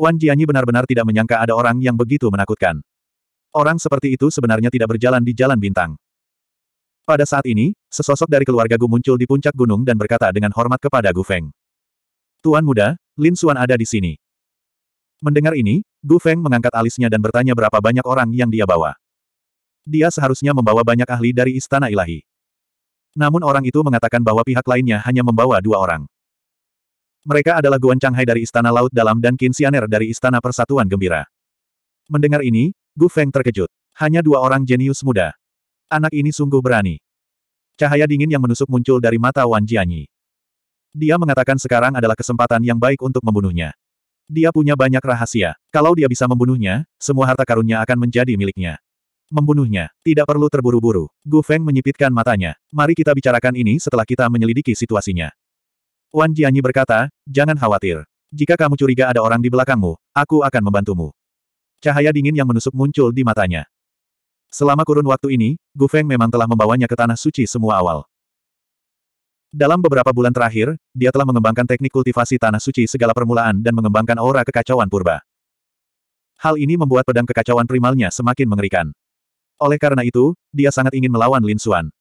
Wan Jianyi benar-benar tidak menyangka ada orang yang begitu menakutkan. Orang seperti itu sebenarnya tidak berjalan di jalan bintang. Pada saat ini, sesosok dari keluarga Gu muncul di puncak gunung dan berkata dengan hormat kepada Gu Feng. Tuan muda, Lin Suan ada di sini. Mendengar ini, Gu Feng mengangkat alisnya dan bertanya berapa banyak orang yang dia bawa. Dia seharusnya membawa banyak ahli dari Istana Ilahi. Namun orang itu mengatakan bahwa pihak lainnya hanya membawa dua orang. Mereka adalah Guan Changhai dari Istana Laut Dalam dan Qin Xianer dari Istana Persatuan Gembira. Mendengar ini, Gu Feng terkejut. Hanya dua orang jenius muda. Anak ini sungguh berani. Cahaya dingin yang menusuk muncul dari mata Wan Jianyi. Dia mengatakan sekarang adalah kesempatan yang baik untuk membunuhnya. Dia punya banyak rahasia. Kalau dia bisa membunuhnya, semua harta karunnya akan menjadi miliknya. Membunuhnya. Tidak perlu terburu-buru. Gu Feng menyipitkan matanya. Mari kita bicarakan ini setelah kita menyelidiki situasinya. Wan Jianyi berkata, jangan khawatir. Jika kamu curiga ada orang di belakangmu, aku akan membantumu. Cahaya dingin yang menusuk muncul di matanya. Selama kurun waktu ini, Gu Feng memang telah membawanya ke tanah suci semua awal. Dalam beberapa bulan terakhir, dia telah mengembangkan teknik kultivasi tanah suci segala permulaan dan mengembangkan aura kekacauan purba. Hal ini membuat pedang kekacauan primalnya semakin mengerikan. Oleh karena itu, dia sangat ingin melawan Lin Xuan.